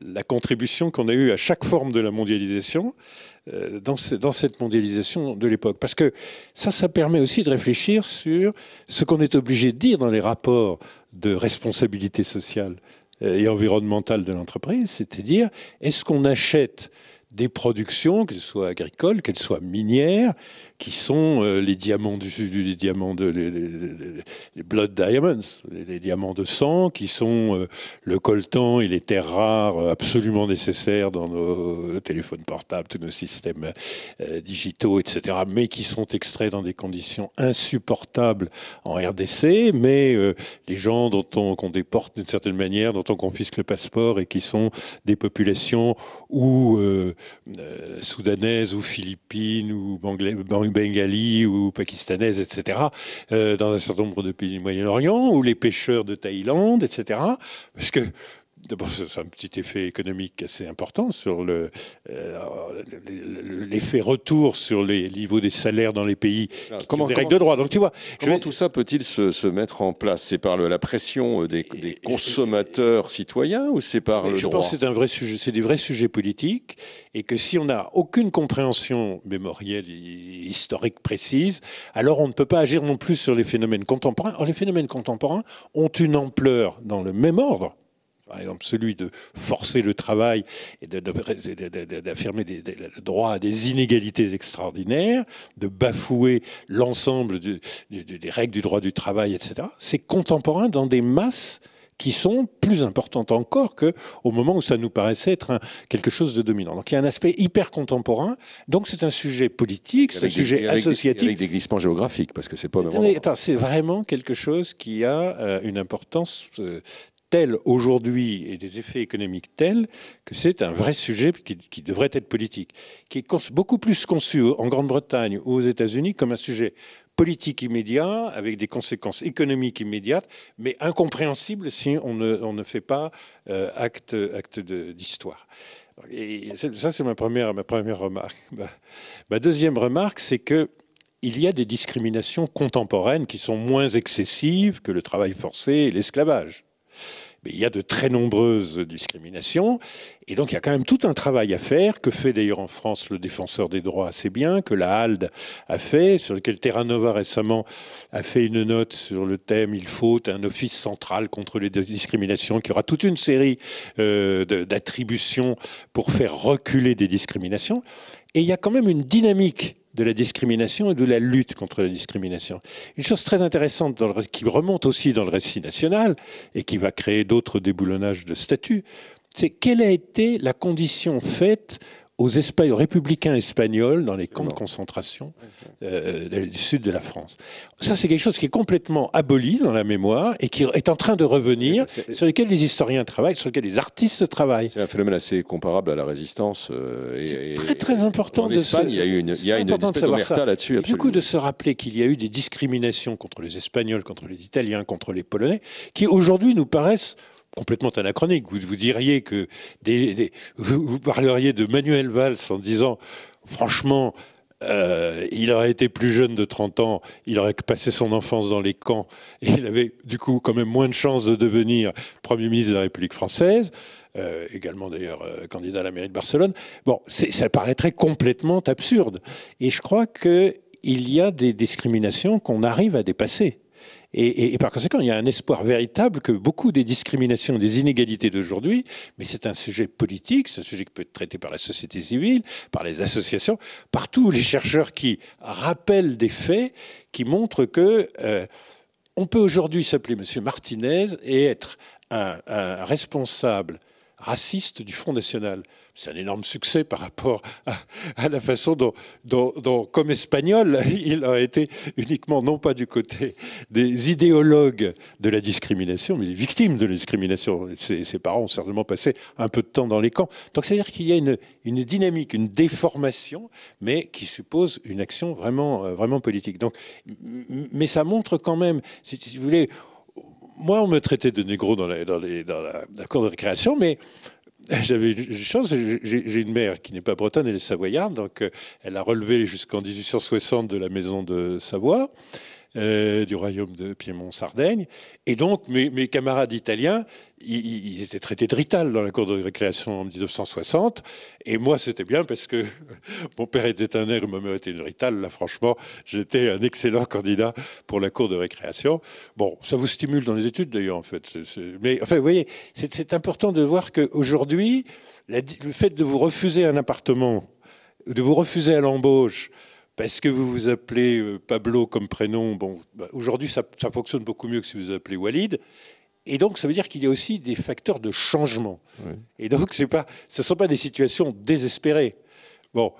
Speaker 4: la contribution qu'on a eue à chaque forme de la mondialisation euh, dans, dans, cette mondialisation de l'époque. Parce que ça, ça permet aussi de réfléchir sur ce qu'on est obligé de dire dans les rapports de responsabilité sociale euh, et environnementale de l'entreprise, c'est-à-dire est-ce qu'on achète des productions, qu'elles soient agricoles, qu'elles soient minières, qui sont euh, les diamants du les diamants de les, blood diamonds, les, diamants de sang, qui sont euh, le coltan et les terres rares absolument nécessaires dans nos, téléphones portables, tous nos systèmes euh, digitaux, etc. Mais qui sont extraits dans des conditions insupportables en RDC. Mais les gens dont on qu'on déporte d'une certaine manière, dont on confisque le passeport et qui sont des populations où euh, soudanaises ou philippines ou bengali ou pakistanaise, etc., euh, dans un certain nombre de pays du Moyen-Orient, ou les pêcheurs de Thaïlande, etc., parce que c'est un petit effet économique assez important sur le, euh, l'effet retour sur les niveaux des salaires dans les pays ah, comment, de droit. Donc, tu vois, comment tout ça peut-il se, mettre en place
Speaker 2: C'est par la pression euh, des, consommateurs citoyens ou c'est par le je droit pense que
Speaker 4: c'est un vrai sujet, c'est des vrais sujets politiques et que si on n'a aucune compréhension mémorielle et historique précise, alors on ne peut pas agir non plus sur les phénomènes contemporains. les phénomènes contemporains ont une ampleur dans le même ordre par exemple celui de forcer le travail et d'affirmer le droit à des inégalités extraordinaires, de bafouer l'ensemble des règles du droit du travail, etc., c'est contemporain dans des masses qui sont plus importantes encore qu'au moment où ça nous paraissait être quelque chose de dominant. Donc il y a un aspect hyper contemporain. Donc c'est un sujet politique, c'est un sujet associatif. avec
Speaker 2: des glissements géographiques, parce que c'est pas. Attends, c'est
Speaker 4: vraiment quelque chose qui a euh, une importance euh, tels aujourd'hui et des effets économiques tels que c'est un vrai sujet qui, devrait être politique, qui est beaucoup plus conçu en Grande-Bretagne ou aux États-Unis comme un sujet politique immédiat, avec des conséquences économiques immédiates, mais incompréhensibles si on ne, fait pas euh, acte, d'histoire. Et ça, c'est ma première, ma première remarque. Ma, deuxième remarque, c'est que il y a des discriminations contemporaines qui sont moins excessives que le travail forcé et l'esclavage mais il y a de très nombreuses discriminations. Et donc, il y a quand même tout un travail à faire, que fait d'ailleurs en France le défenseur des droits assez bien, que la HALDE a fait, sur lequel Terra récemment a fait une note sur le thème Il faut un office central contre les discriminations, qui aura toute une série euh, d'attributions pour faire reculer des discriminations. Et il y a quand même une dynamique de la discrimination et de la lutte contre la discrimination. Une chose très intéressante qui remonte aussi dans le récit national et qui va créer d'autres déboulonnages de statut, c'est quelle a été la condition faite aux, républicains espagnols dans les camps de concentration euh, du sud de la France. Ça, c'est quelque chose qui est complètement aboli dans la mémoire et qui est en train de revenir, eh ben, sur lequel les historiens travaillent, sur lequel les artistes travaillent. C'est un phénomène assez comparable à la résistance. Euh, c'est très, très important. En de Espagne, il y a eu une, il y a une espèce d'omerta là-dessus. Du coup, de se rappeler qu'il y a eu des discriminations contre les Espagnols, contre les Italiens, contre les Polonais, qui aujourd'hui nous paraissent complètement anachronique. Vous, diriez que vous parleriez de Manuel Valls en disant, franchement, euh, il aurait été plus jeune de 30 ans, il aurait passé son enfance dans les camps, et il avait du coup quand même moins de chances de devenir Premier ministre de la République française, euh, également d'ailleurs euh, candidat à la mairie de Barcelone. Bon, ça paraîtrait complètement absurde. Et je crois qu'il y a des discriminations qu'on arrive à dépasser. Et, par conséquent, il y a un espoir véritable que beaucoup des discriminations, des inégalités d'aujourd'hui, mais c'est un sujet politique, c'est un sujet qui peut être traité par la société civile, par les associations, par tous les chercheurs qui rappellent des faits qui montrent que euh, on peut aujourd'hui s'appeler Monsieur Martinez et être un, un responsable raciste du Front National c'est un énorme succès par rapport à, la façon dont, comme espagnol, il a été uniquement non pas du côté des idéologues de la discrimination, mais des victimes de la discrimination. Ses, ses parents ont certainement passé un peu de temps dans les camps. Donc c'est-à-dire qu'il y a une, dynamique, une déformation, mais qui suppose une action vraiment, euh, vraiment politique. Donc, mais ça montre quand même, si, vous voulez, moi on me traitait de négro dans la, la cour de récréation, mais... J'avais chance, j'ai une mère qui n'est pas bretonne, elle est savoyarde, donc euh, elle a relevé jusqu'en 1860 de la maison de Savoie. Euh, du royaume de Piémont-Sardaigne. Et donc, mes camarades italiens, ils, étaient traités de rital dans la cour de récréation en 1960. Et moi, c'était bien parce que mon père était un air, ma mère était une rital. Là, franchement, j'étais un excellent candidat pour la cour de récréation. Bon, ça vous stimule dans les études, d'ailleurs, en fait. Mais enfin, vous voyez, c'est important de voir qu'aujourd'hui, le fait de vous refuser un appartement, de vous refuser à l'embauche, parce que vous vous appelez euh, Pablo comme prénom, bon, bah, aujourd'hui ça, ça, fonctionne beaucoup mieux que si vous vous appelez Walid. Et donc, ça veut dire qu'il y a aussi des facteurs de changement. Et donc, pas, ce ne sont pas des situations désespérées. Bon,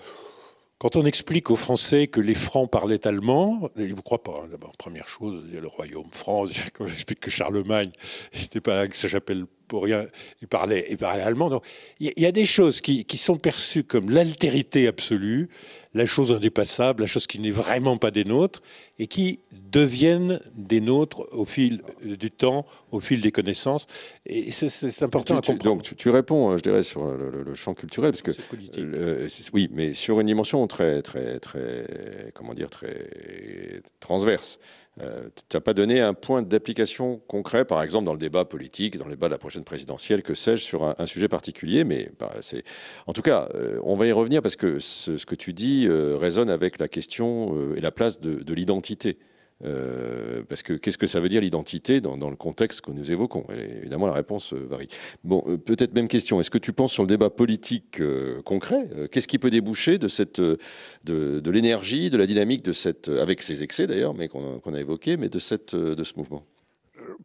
Speaker 4: quand on explique aux Français que les Francs parlaient allemand, ils ne vous croient pas. Hein, d'abord, première chose, il y a le royaume France. Quand j'explique que Charlemagne, c'était pas que ça s'appelle pour rien, il parlait, allemand. Donc, il y, a des choses qui, qui sont perçues comme l'altérité absolue la chose indépassable, la chose qui n'est vraiment pas des nôtres, et qui deviennent des nôtres au fil du temps, au fil des connaissances. Et c'est important à comprendre. donc tu, réponds, euh, je dirais, sur
Speaker 2: le, champ culturel, parce que euh, euh, oui, mais sur une dimension très, très, très, comment dire, très transverse. Euh, tu n'as pas donné un point d'application concret, par exemple dans le débat politique, dans le débat de la prochaine présidentielle, que sais-je, sur un, sujet particulier. Mais bah, c'est, en tout cas, euh, on va y revenir parce que ce, que tu dis euh, résonne avec la question et la place de l'identité euh, parce que qu'est-ce que ça veut dire l'identité dans, le contexte que nous évoquons Évidemment, la réponse euh, varie. Bon, euh, peut-être même question. Est-ce que tu penses sur le débat politique concret Qu'est-ce qui peut déboucher de, cette, de, l'énergie, de la dynamique de cette, avec ses excès d'ailleurs, mais qu'on, a évoqué, mais de, cette, de ce mouvement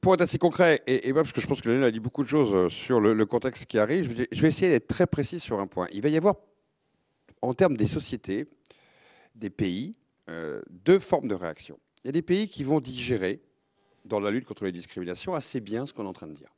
Speaker 2: pour
Speaker 3: être assez concret, et, parce que je pense que Léon a dit beaucoup de choses sur le, contexte qui arrive, je vais, essayer d'être très précis sur un point. Il va y avoir, en termes des sociétés, des pays, deux formes de réaction. Il y a des pays qui vont digérer, dans la lutte contre les discriminations, assez bien ce qu'on est en train de dire.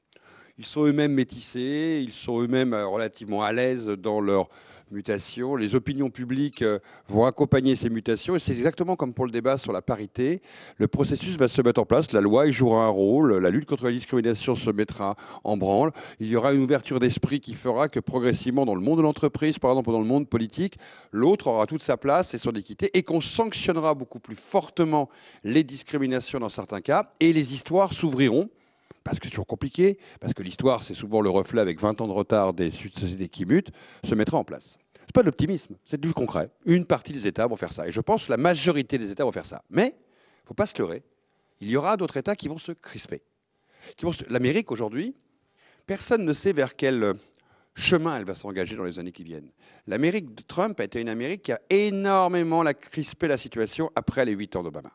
Speaker 3: Ils sont eux-mêmes métissés, ils sont eux-mêmes euh, relativement à l'aise dans leur mutations. Les opinions publiques euh, vont accompagner ces mutations. Et c'est exactement comme pour le débat sur la parité. Le processus va se mettre en place. La loi y jouera un rôle. La lutte contre la discrimination se mettra en branle. Il y aura une ouverture d'esprit qui fera que progressivement, dans le monde de l'entreprise, par exemple, dans le monde politique, l'autre aura toute sa place et son équité. Et qu'on sanctionnera beaucoup plus fortement les discriminations dans certains cas. Et les histoires s'ouvriront parce que c'est toujours compliqué, parce que l'histoire, c'est souvent le reflet avec 20 ans de retard des sociétés qui mutent, se mettra en place. Ce n'est pas de l'optimisme, c'est du concret. Une partie des États vont faire ça. Et je pense que la majorité des États vont faire ça. Mais il ne faut pas se leurrer. Il y aura d'autres États qui vont se crisper. L'Amérique, aujourd'hui, personne ne sait vers quel euh, chemin elle va s'engager dans les années qui viennent. L'Amérique de Trump a été une Amérique qui a énormément crispé la situation après les 8 ans d'Obama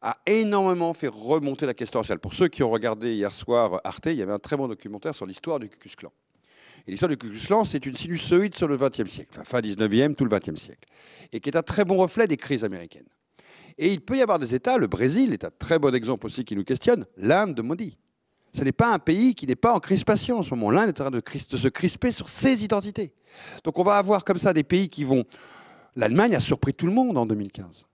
Speaker 3: a énormément fait remonter la question sociale. Pour ceux qui ont regardé hier soir euh, Arte, il y avait un très bon documentaire sur l'histoire du Ku Clan. Et l'histoire du Ku Clan, c'est une sinusoïde sur le XXe siècle, fin 19e, tout le XXe siècle, et qui est un très bon reflet des crises américaines. Et il peut y avoir des États, le Brésil est un très bon exemple aussi qui nous questionne, l'Inde de Modi. Ce n'est pas un pays qui n'est pas en crispation en ce moment. L'Inde est en train de se crisper sur ses identités. Donc on va avoir comme ça des pays qui vont... L'Allemagne a surpris tout le monde en 2015.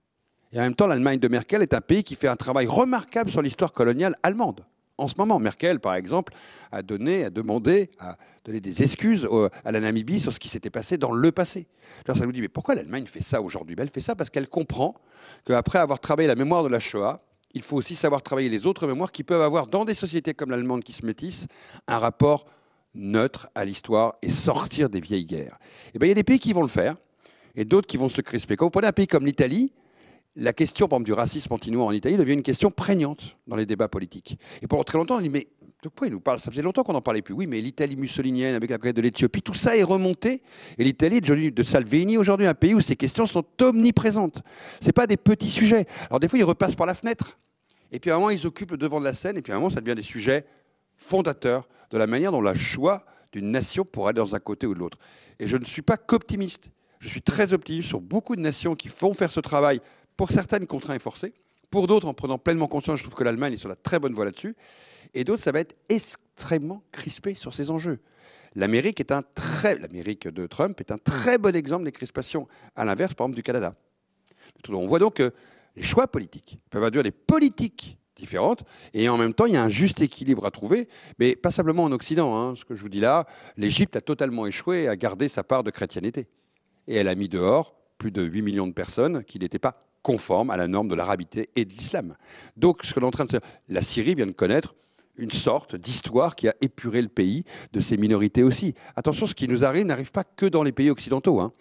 Speaker 3: Et en même temps, l'Allemagne de Merkel est un pays qui fait un travail remarquable sur l'histoire coloniale allemande. En ce moment, Merkel, par exemple, a donné, a demandé, a donné des excuses à la Namibie sur ce qui s'était passé dans le passé. Alors ça nous dit, mais pourquoi l'Allemagne fait ça aujourd'hui ben, Elle fait ça parce qu'elle comprend qu'après avoir travaillé la mémoire de la Shoah, il faut aussi savoir travailler les autres mémoires qui peuvent avoir, dans des sociétés comme l'allemande qui se métissent, un rapport neutre à l'histoire et sortir des vieilles guerres. Et eh bien, il y a des pays qui vont le faire et d'autres qui vont se crisper. Quand vous prenez un pays comme l'Italie, la question du racisme anti en Italie devient une question prégnante dans les débats politiques. Et pendant très longtemps, on dit mais de quoi il nous parle Ça faisait longtemps qu'on n'en parlait plus. Oui, mais l'Italie mussolinienne avec la guerre de l'Éthiopie, tout ça est remonté. Et l'Italie de Salvini aujourd'hui, un pays où ces questions sont omniprésentes. C'est pas des petits sujets. Alors des fois, ils repassent par la fenêtre. Et puis à un moment, ils occupent le devant de la scène. Et puis à un moment, ça devient des sujets fondateurs de la manière dont la choix d'une nation pour aller dans un côté ou de l'autre. Et je ne suis pas qu'optimiste. Je suis très optimiste sur beaucoup de nations qui font faire ce travail pour certaines contraintes et forcées, pour d'autres en prenant pleinement conscience, je trouve que l'Allemagne est sur la très bonne voie là-dessus, et d'autres, ça va être extrêmement crispé sur ces enjeux. L'Amérique est un très, l'Amérique de Trump est un très bon exemple des crispations, à l'inverse, par exemple, du Canada. On voit donc que les choix politiques peuvent induire des politiques différentes. Et en même temps, il y a un juste équilibre à trouver, mais pas simplement en Occident. Hein, ce que je vous dis là, l'Égypte a totalement échoué à garder sa part de chrétienté. Et elle a mis dehors plus de 8 millions de personnes qui n'étaient pas conforme à la norme de l'arabité et de l'islam. Donc, ce que est en train de la Syrie vient de connaître une sorte d'histoire qui a épuré le pays de ses minorités aussi. Attention, ce qui nous arrive n'arrive pas que dans les pays occidentaux. Hein.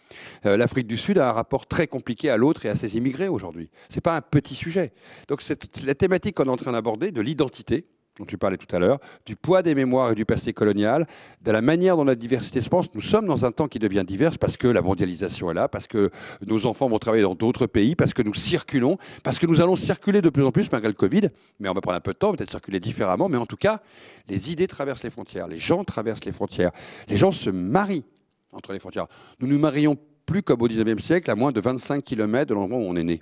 Speaker 3: Euh, L'Afrique du Sud a un rapport très compliqué à l'autre et à ses immigrés aujourd'hui. Ce n'est pas un petit sujet. Donc, c'est la thématique qu'on est en train d'aborder de l'identité, dont tu parlais tout à l'heure, du poids des mémoires et du passé colonial, de la manière dont la diversité se pense. Nous sommes dans un temps qui devient divers parce que la mondialisation est là, parce que nos enfants vont travailler dans d'autres pays, parce que nous circulons, parce que nous allons circuler de plus en plus malgré le Covid, mais on va prendre un peu de temps, peut-être circuler différemment, mais en tout cas, les idées traversent les frontières, les gens traversent les frontières, les gens se marient entre les frontières. Nous nous marions plus comme au 19e siècle, à moins de 25 km de l'endroit où on est né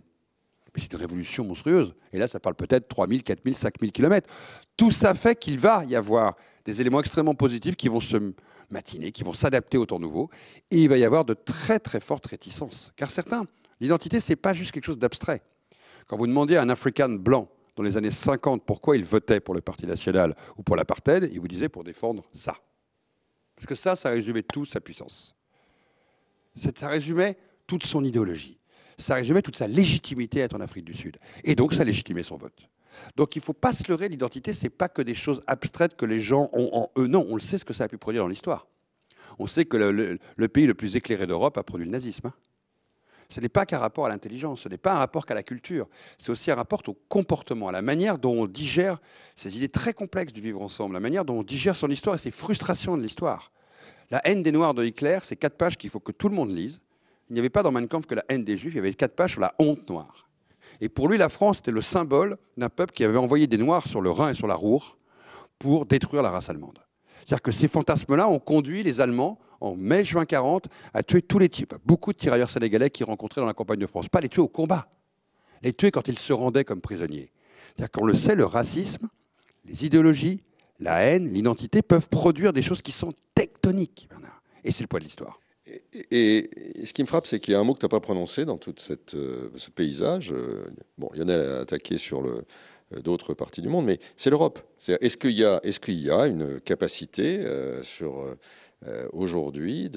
Speaker 3: c'est une révolution monstrueuse. Et là, ça parle peut-être 3000, 4000, 5000 kilomètres. Tout ça fait qu'il va y avoir des éléments extrêmement positifs qui vont se matiner, qui vont s'adapter au temps nouveau. Et il va y avoir de très, très fortes réticences. Car certains, l'identité, c'est pas juste quelque chose d'abstrait. Quand vous demandez à un Africain blanc dans les années 50 pourquoi il votait pour le Parti national ou pour l'apartheid, il vous disait pour défendre ça. Parce que ça, ça résumait toute sa puissance. Ça résumait toute son idéologie ça résumait toute sa légitimité à être en Afrique du Sud. Et donc, ça légitimait son vote. Donc il faut pas se leurrer, l'identité, ce n'est pas que des choses abstraites que les gens ont en eux. Non, on le sait ce que ça a pu produire dans l'histoire. On sait que le, pays le plus éclairé d'Europe a produit le nazisme. Hein. Ce n'est pas qu'un rapport à l'intelligence, ce n'est pas un rapport qu'à la culture, c'est aussi un rapport au comportement, à la manière dont on digère ces idées très complexes du vivre ensemble, la manière dont on digère son histoire et ses frustrations de l'histoire. La haine des Noirs de Hitler, c'est quatre pages qu'il faut que tout le monde lise il n'y avait pas dans Mein Kampf que la haine des Juifs, il y avait quatre pages sur la honte noire. Et pour lui, la France était le symbole d'un peuple qui avait envoyé des Noirs sur le Rhin et sur la Roure pour détruire la race allemande. C'est-à-dire que ces fantasmes-là ont conduit les Allemands, en mai-juin 40, à tuer tous les types, beaucoup de tirailleurs sénégalais qu'ils rencontraient dans la campagne de France. Pas les tuer au combat, les tuer quand ils se rendaient comme prisonniers. C'est-à-dire qu'on le sait, le racisme, les idéologies, la haine, l'identité peuvent produire des choses qui sont tectoniques, Et c'est le poids de l'histoire. Et, ce qui me frappe, c'est qu'il y a un mot que tu n'as pas prononcé dans tout cette euh, ce
Speaker 2: paysage. Euh, bon, il y en a attaqué sur euh, d'autres parties du monde, mais c'est l'Europe. C'est Est-ce qu'il y, est qu'il y, a une capacité sur euh, aujourd'hui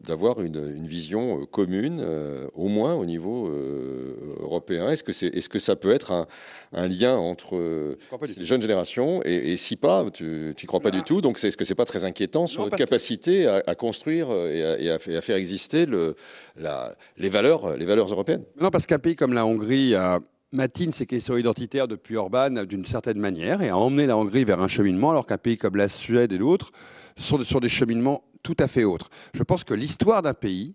Speaker 2: d'avoir une, vision euh, commune, euh, au moins au niveau européen Est-ce que, est que ça peut être un, lien entre les jeunes générations et, si pas, tu n'y crois pas du tout Donc est-ce que ce n'est pas très inquiétant sur notre capacité à, construire
Speaker 3: et à, faire exister le, les, valeurs, les valeurs européennes Non, parce qu'un pays comme la Hongrie a matine ses questions identitaires depuis Orban d'une certaine manière et a emmené la Hongrie vers un cheminement alors qu'un pays comme la Suède et d'autres sont sur des cheminements tout à fait autres. Je pense que l'histoire d'un pays,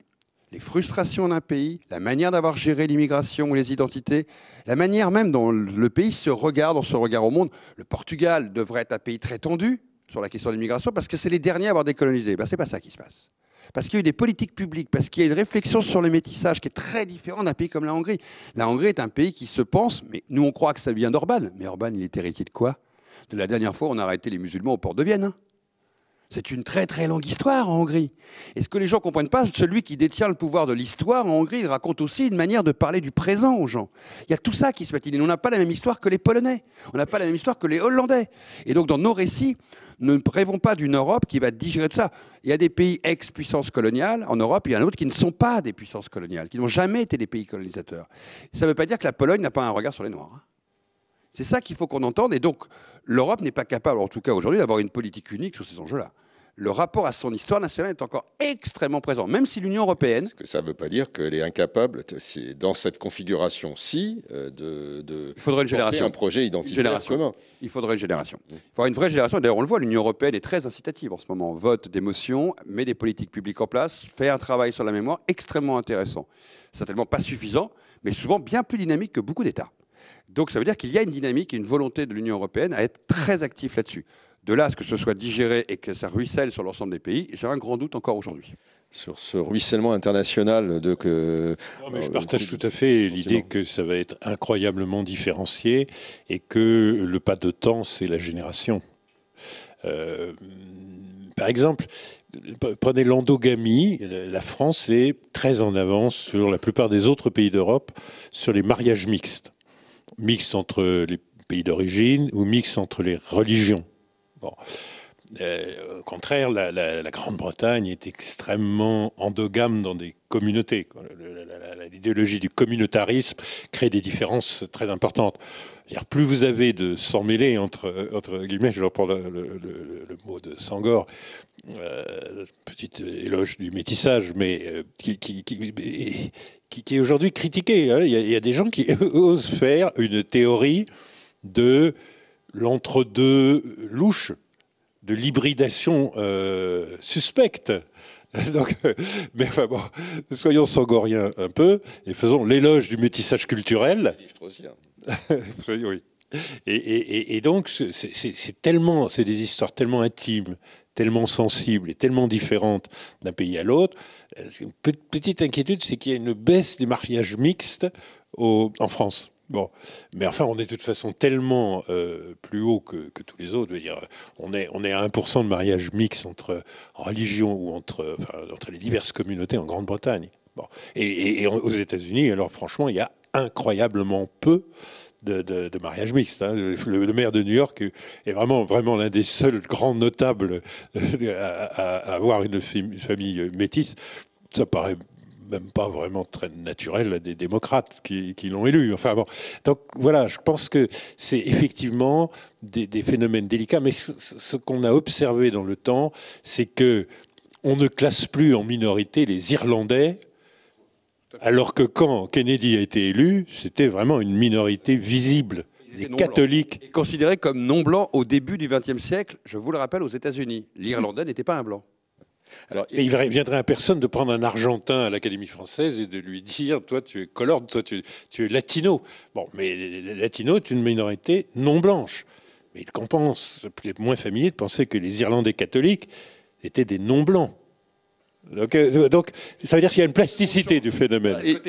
Speaker 3: les frustrations d'un pays, la manière d'avoir géré l'immigration ou les identités, la manière même dont le pays se regarde, on se regarde au monde. Le Portugal devrait être un pays très tendu sur la question de l'immigration parce que c'est les derniers à avoir décolonisé. Ben, Ce n'est pas ça qui se passe. Parce qu'il y a eu des politiques publiques, parce qu'il y a une réflexion sur le métissage qui est très différente d'un pays comme la Hongrie. La Hongrie est un pays qui se pense, mais nous on croit que ça vient d'Orban. Mais Orban, il est héritier de quoi De la dernière fois, on a arrêté les musulmans au port de Vienne. Hein. C'est une très très longue histoire en Hongrie. Et ce que les gens ne comprennent pas, celui qui détient le pouvoir de l'histoire en Hongrie, il raconte aussi une manière de parler du présent aux gens. Il y a tout ça qui se fait. Et on n'a pas la même histoire que les Polonais, on n'a pas la même histoire que les Hollandais. Et donc dans nos récits, ne rêvons pas d'une Europe qui va digérer tout ça. Il y a des pays ex-puissance coloniale en Europe, il y en a d'autres qui ne sont pas des puissances coloniales, qui n'ont jamais été des pays colonisateurs. Ça ne veut pas dire que la Pologne n'a pas un regard sur les Noirs. Hein. C'est ça qu'il faut qu'on entende. Et donc, l'Europe n'est pas capable, en tout cas aujourd'hui, d'avoir une politique unique sur ces enjeux-là. Le rapport à son histoire nationale est encore extrêmement présent, même si l'Union européenne. Parce que ça ne veut pas dire qu'elle est incapable, c'est dans cette configuration-ci, euh, de, de Il faudrait une génération. un projet identitaire commun. Il faudrait une génération. Il faudrait une vraie génération. D'ailleurs, on le voit, l'Union européenne est très incitative en ce moment. Vote des motions, met des politiques publiques en place, fait un travail sur la mémoire extrêmement intéressant. Certainement pas suffisant, mais souvent bien plus dynamique que beaucoup d'États. Donc ça veut dire qu'il y a une dynamique et une volonté de l'Union européenne à être très actif là-dessus. De là à ce que ce soit digéré et que ça ruisselle sur l'ensemble des pays, j'ai un grand doute encore aujourd'hui
Speaker 4: sur ce ruissellement international que.
Speaker 3: je euh, partage tout à fait l'idée
Speaker 4: que ça va être incroyablement différencié et que le pas de temps, c'est la génération. Euh, par exemple, prenez l'endogamie. La France est très en avance sur la plupart des autres pays d'Europe sur les mariages mixtes mix entre les pays d'origine ou mix entre les religions. Bon. Euh, au contraire, la, Grande-Bretagne est extrêmement endogame dans des communautés. L'idéologie du communautarisme crée des différences très importantes. plus vous avez de s'emmêler », entre, entre, guillemets, je reprends le, le, mot de Sangor, euh, petite éloge du métissage, mais euh, qui, qui, est aujourd'hui critiqué. Hein. Il y, a, des gens qui osent faire une théorie de l'entre-deux louche, de l'hybridation euh, suspecte. mais enfin bon, soyons sangoriens un peu et faisons l'éloge du métissage culturel. Et, et donc, c'est tellement, c'est des histoires tellement intimes, tellement sensible et tellement différente d'un pays à l'autre. Euh, une petite inquiétude, c'est qu'il y a une baisse des mariages mixtes en France. Bon, mais enfin, on est de toute façon tellement euh, plus haut que, tous les autres. dire, on est, on est à 1% de mariage mixte entre religions ou entre, entre les diverses communautés en Grande-Bretagne. Bon. et, aux États-Unis, alors franchement, il y a incroyablement peu de, mariage mixte. Hein. Le, maire de New York est vraiment, vraiment l'un des seuls grands notables euh, à, avoir une famille métisse. Ça paraît même pas vraiment très naturel à des démocrates qui, l'ont élu. Enfin bon, donc voilà, je pense que c'est effectivement des, phénomènes délicats, mais ce, ce qu'on a observé dans le temps, c'est que on ne classe plus en minorité les Irlandais alors que quand Kennedy a été élu, c'était
Speaker 3: vraiment une minorité visible les catholiques. considérés considéré comme non blancs au début du XXe siècle, je vous le rappelle, aux États-Unis. L'Irlandais n'était pas un blanc. Alors, il viendrait à
Speaker 4: personne de prendre un Argentin à l'Académie française et de lui dire Toi, tu es colore, toi, tu, es latino. Bon, mais latino est une minorité non blanche. Mais il compense, les moins familier, de penser que les Irlandais catholiques étaient des non blancs. Euh, donc, ça veut dire qu'il y a une plasticité du phénomène.
Speaker 3: Il,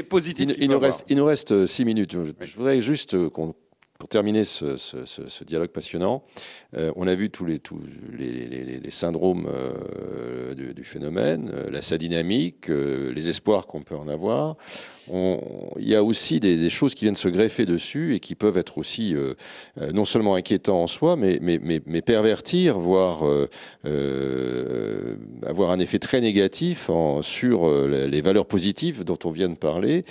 Speaker 3: il, nous, reste,
Speaker 4: il nous reste euh, six
Speaker 2: minutes. Je, voudrais juste euh, qu'on pour terminer ce, dialogue passionnant, on a vu tous les, les, syndromes du, phénomène, la, sa dynamique, les espoirs qu'on peut en avoir il y a aussi des, choses qui viennent se greffer dessus et qui peuvent être aussi euh, euh, non seulement inquiétants en soi, mais, mais, pervertir, voire euh, avoir un effet très négatif sur les valeurs positives dont on vient de parler.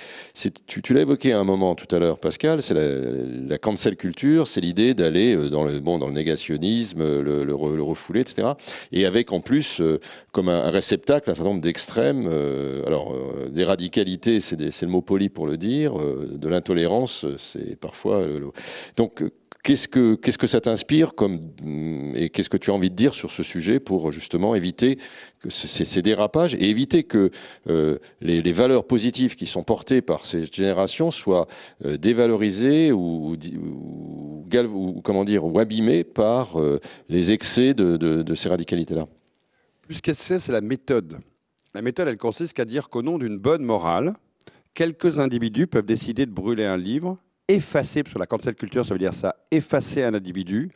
Speaker 2: Tu, tu l'as évoqué à un moment tout à l'heure, Pascal, c'est la, cancel culture, c'est l'idée d'aller dans le, bon, dans le négationnisme, le, refouler, etc. Et avec en plus comme un, réceptacle un certain nombre d'extrêmes. alors, des radicalités, c'est le mot poli pour le dire, euh, de l'intolérance, c'est parfois. Euh, Donc, euh, qu'est-ce que, qu'est-ce que ça t'inspire comme, mm, et qu'est-ce que tu as envie de dire sur ce sujet pour justement éviter que ces, dérapages et éviter que les, valeurs positives qui sont portées par ces générations soient dévalorisées ou, ou, comment dire, ou abîmées par les excès de, ces radicalités-là
Speaker 3: Plus qu'est-ce c'est, c'est la méthode. La méthode, elle consiste qu'à dire qu'au nom d'une bonne morale, quelques individus peuvent décider de brûler un livre, effacer, que la cancel culture, ça veut dire ça, effacer un individu,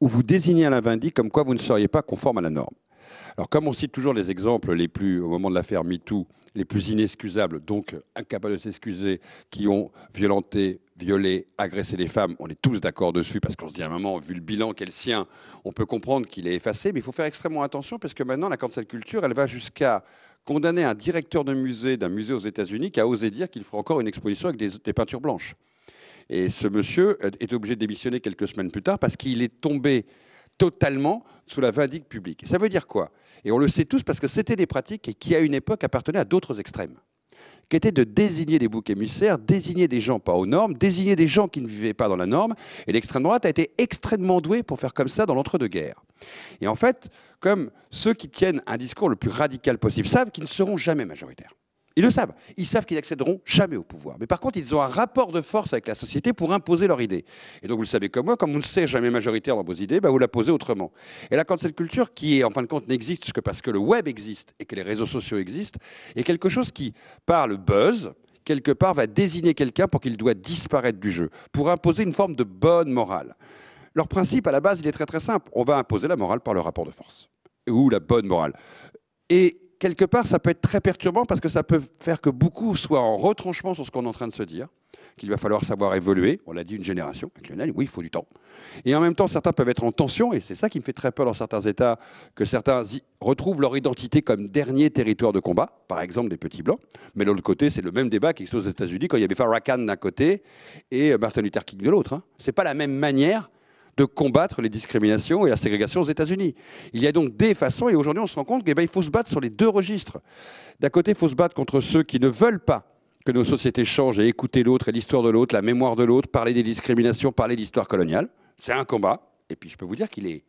Speaker 3: ou vous désigner un individu comme quoi vous ne seriez pas conforme à la norme. Alors, comme on cite toujours les exemples les plus, au moment de l'affaire MeToo, les plus inexcusables, donc incapables de s'excuser, qui ont violenté, violé, agressé les femmes, on est tous d'accord dessus, parce qu'on se dit à un moment, vu le bilan qu'elle le sien, on peut comprendre qu'il est effacé, mais il faut faire extrêmement attention, parce que maintenant, la cancel culture, elle va jusqu'à condamner un directeur de musée d'un musée aux États-Unis qui a osé dire qu'il ferait encore une exposition avec des, peintures blanches. Et ce monsieur est obligé de démissionner quelques semaines plus tard parce qu'il est tombé totalement sous la vindique publique. Ça veut dire quoi Et on le sait tous parce que c'était des pratiques qui, à une époque, appartenaient à d'autres extrêmes qui était de désigner des boucs émissaires, désigner des gens pas aux normes, désigner des gens qui ne vivaient pas dans la norme. Et l'extrême droite a été extrêmement douée pour faire comme ça dans l'entre-deux-guerres. Et en fait, comme ceux qui tiennent un discours le plus radical possible savent qu'ils ne seront jamais majoritaires. Ils le savent. Ils savent qu'ils n'accéderont jamais au pouvoir. Mais par contre, ils ont un rapport de force avec la société pour imposer leur idée. Et donc, vous le savez comme moi, comme on ne sait jamais majoritaire dans vos idées, bah, vous la posez autrement. Et là, quand cette culture, qui en fin de compte n'existe que parce que le web existe et que les réseaux sociaux existent, est quelque chose qui, par le buzz, quelque part, va désigner quelqu'un pour qu'il doit disparaître du jeu, pour imposer une forme de bonne morale. Leur principe, à la base, il est très très simple. On va imposer la morale par le rapport de force, ou la bonne morale. Et quelque part, ça peut être très perturbant parce que ça peut faire que beaucoup soient en retranchement sur ce qu'on est en train de se dire, qu'il va falloir savoir évoluer. On l'a dit, une génération. Avec oui, il faut du temps. Et en même temps, certains peuvent être en tension, et c'est ça qui me fait très peur dans certains États, que certains retrouvent leur identité comme dernier territoire de combat, par exemple des petits blancs. Mais de l'autre côté, c'est le même débat qui existe aux États-Unis quand il y avait Farrakhan d'un côté et Martin Luther King de l'autre. Hein. C'est pas la même manière de combattre les discriminations et la ségrégation aux États-Unis. Il y a donc des façons, et aujourd'hui on se rend compte qu'il eh ben, faut se battre sur les deux registres. D'un côté, il faut se battre contre ceux qui ne veulent pas que nos sociétés changent et écouter l'autre et l'histoire de l'autre, la mémoire de l'autre, parler des discriminations, parler de l'histoire coloniale. C'est un combat. Et puis je peux vous dire qu'il est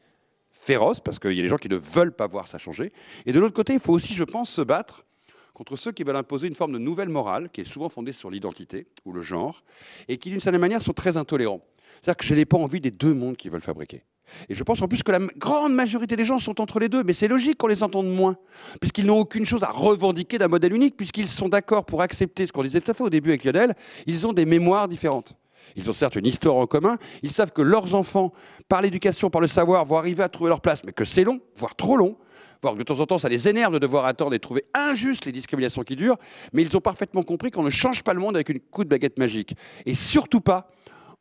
Speaker 3: féroce parce qu'il y a des gens qui ne veulent pas voir ça changer. Et de l'autre côté, il faut aussi, je pense, se battre contre ceux qui veulent imposer une forme de nouvelle morale qui est souvent fondée sur l'identité ou le genre et qui, d'une certaine manière, sont très intolérants. C'est-à-dire que je n'ai pas envie des deux mondes qui veulent fabriquer. Et je pense en plus que la grande majorité des gens sont entre les deux, mais c'est logique qu'on les entende moins, puisqu'ils n'ont aucune chose à revendiquer d'un modèle unique, puisqu'ils sont d'accord pour accepter ce qu'on disait tout à fait au début avec Lionel, ils ont des mémoires différentes. Ils ont certes une histoire en commun, ils savent que leurs enfants, par l'éducation, par le savoir, vont arriver à trouver leur place, mais que c'est long, voire trop long, voire que de temps en temps ça les énerve de devoir attendre et trouver injustes les discriminations qui durent, mais ils ont parfaitement compris qu'on ne change pas le monde avec une coup de baguette magique, et surtout pas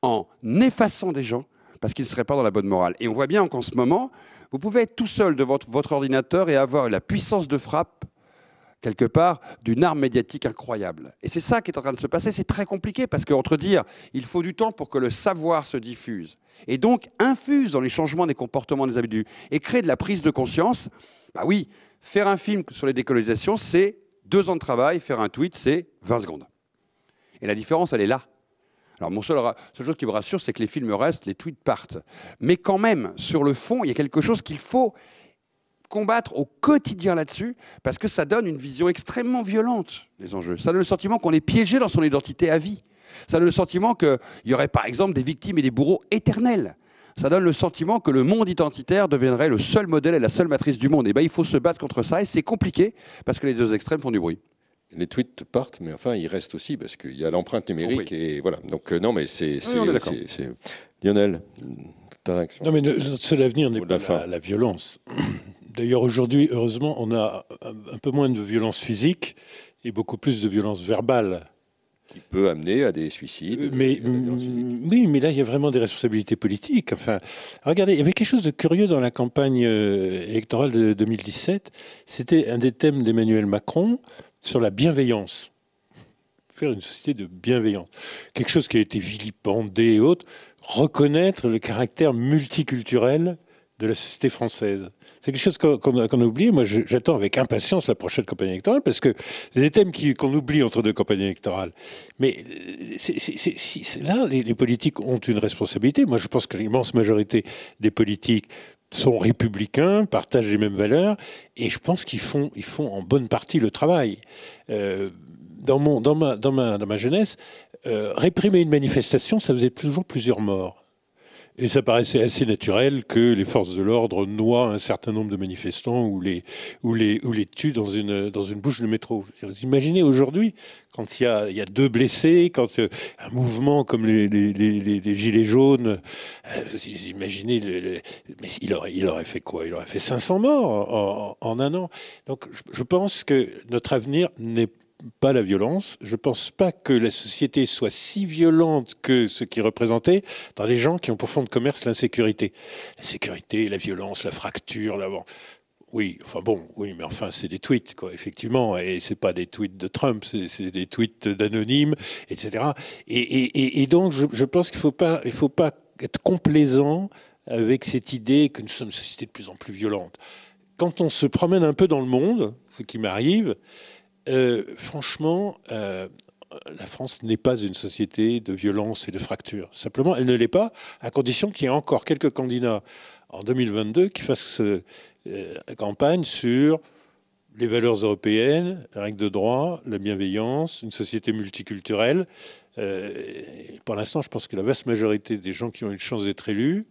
Speaker 3: en effaçant des gens parce qu'ils ne seraient pas dans la bonne morale. Et on voit bien qu'en ce moment, vous pouvez être tout seul devant votre, ordinateur et avoir la puissance de frappe quelque part, d'une arme médiatique incroyable. Et c'est ça qui est en train de se passer. C'est très compliqué parce qu'entre dire il faut du temps pour que le savoir se diffuse et donc infuse dans les changements des comportements des habitudes et crée de la prise de conscience, bah oui, faire un film sur les décolonisations, c'est deux ans de travail, faire un tweet, c'est 20 secondes. Et la différence, elle est là. Alors, mon seul, seule chose qui me rassure, c'est que les films restent, les tweets partent. Mais quand même, sur le fond, il y a quelque chose qu'il faut combattre au quotidien là-dessus, parce que ça donne une vision extrêmement violente des enjeux. Ça donne le sentiment qu'on est piégé dans son identité à vie. Ça donne le sentiment qu'il y aurait par exemple des victimes et des bourreaux éternels. Ça donne le sentiment que le monde identitaire deviendrait le seul modèle et la seule matrice du monde. Et eh bien, il faut se battre contre ça, et c'est compliqué, parce que les deux extrêmes font du bruit les tweets partent, mais enfin, ils restent aussi parce qu'il y a l'empreinte numérique et voilà. Donc
Speaker 4: euh, non, mais c'est Lionel. Ta réaction. Non, mais notre seul avenir n'est pas la, violence. D'ailleurs, aujourd'hui, heureusement, on a un peu moins de violence physique et beaucoup plus de violence verbale. Qui peut amener à des suicides. Euh, mais, mm, oui, mais là, il y a vraiment des responsabilités politiques. Enfin, regardez, il y avait quelque chose de curieux dans la campagne euh, électorale de 2017. C'était un des thèmes d'Emmanuel Macron sur la bienveillance. Faire une société de bienveillance. Quelque chose qui a été vilipendé et autres, reconnaître le caractère multiculturel de la société française. C'est quelque chose qu'on a, oublié. Moi, j'attends avec impatience la prochaine campagne électorale parce que c'est des thèmes qu'on oublie entre deux campagnes électorales. Mais là, les, les, politiques ont une responsabilité. Moi, je pense que l'immense majorité des politiques sont républicains, partagent les mêmes valeurs, et je pense qu'ils font, ils font en bonne partie le travail. Euh, dans, mon, dans, ma, dans, ma, dans ma jeunesse, euh, réprimer une manifestation, ça faisait toujours plusieurs morts. Et ça paraissait assez naturel que les forces de l'ordre noient un certain nombre de manifestants ou les, ou les, ou les tuent dans une, dans une bouche de métro. Vous imaginez aujourd'hui, quand il y a, y a, deux blessés, quand euh, un mouvement comme les, les, Gilets jaunes, euh, imaginez, mais il aurait, il aurait fait quoi Il aurait fait 500 morts en, un an. Donc je, je pense que notre avenir n'est pas la violence. Je ne pense pas que la société soit si violente que ce qui est représenté par des gens qui ont pour fond de commerce l'insécurité. La sécurité, la violence, la fracture, la... Oui, enfin bon, oui, mais enfin, c'est des tweets, quoi, effectivement. Et ce c'est pas des tweets de Trump, c'est des tweets d'anonymes, etc. Et, donc, je, pense qu'il ne faut, pas, faut pas être complaisant avec cette idée que nous sommes une société de plus en plus violente. Quand on se promène un peu dans le monde, ce qui m'arrive, euh, franchement, euh, la France n'est pas une société de violence et de fracture. Simplement, elle ne l'est pas, à condition qu'il y ait encore quelques candidats en 2022 qui fassent euh, campagne sur les valeurs européennes, la règle de droit, la bienveillance, une société multiculturelle. pour l'instant, je pense que la vaste majorité des gens qui ont une chance d'être élus,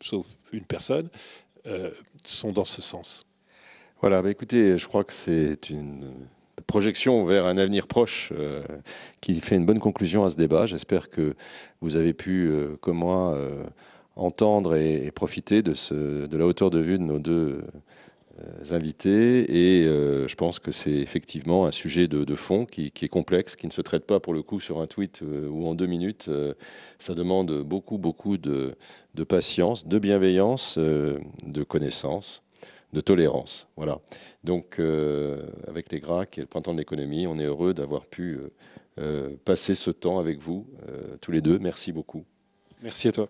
Speaker 4: sauf une personne, sont dans ce sens. Voilà, bah écoutez, je crois que c'est une
Speaker 2: projection vers un avenir proche euh, qui fait une bonne conclusion à ce débat. J'espère que vous avez pu, euh, comme moi, euh, entendre et, profiter de, la hauteur de vue de nos deux invités. Et je pense que c'est effectivement un sujet de, fond qui, est complexe, qui ne se traite pas pour le coup sur un tweet ou en deux minutes. ça demande beaucoup, beaucoup de, de patience, de bienveillance, de connaissance de tolérance. Voilà. Donc, euh, avec les GRAC et le Printemps de l'économie, on est heureux d'avoir pu euh, euh, passer ce temps avec vous
Speaker 1: tous les deux. Merci beaucoup. Merci à toi.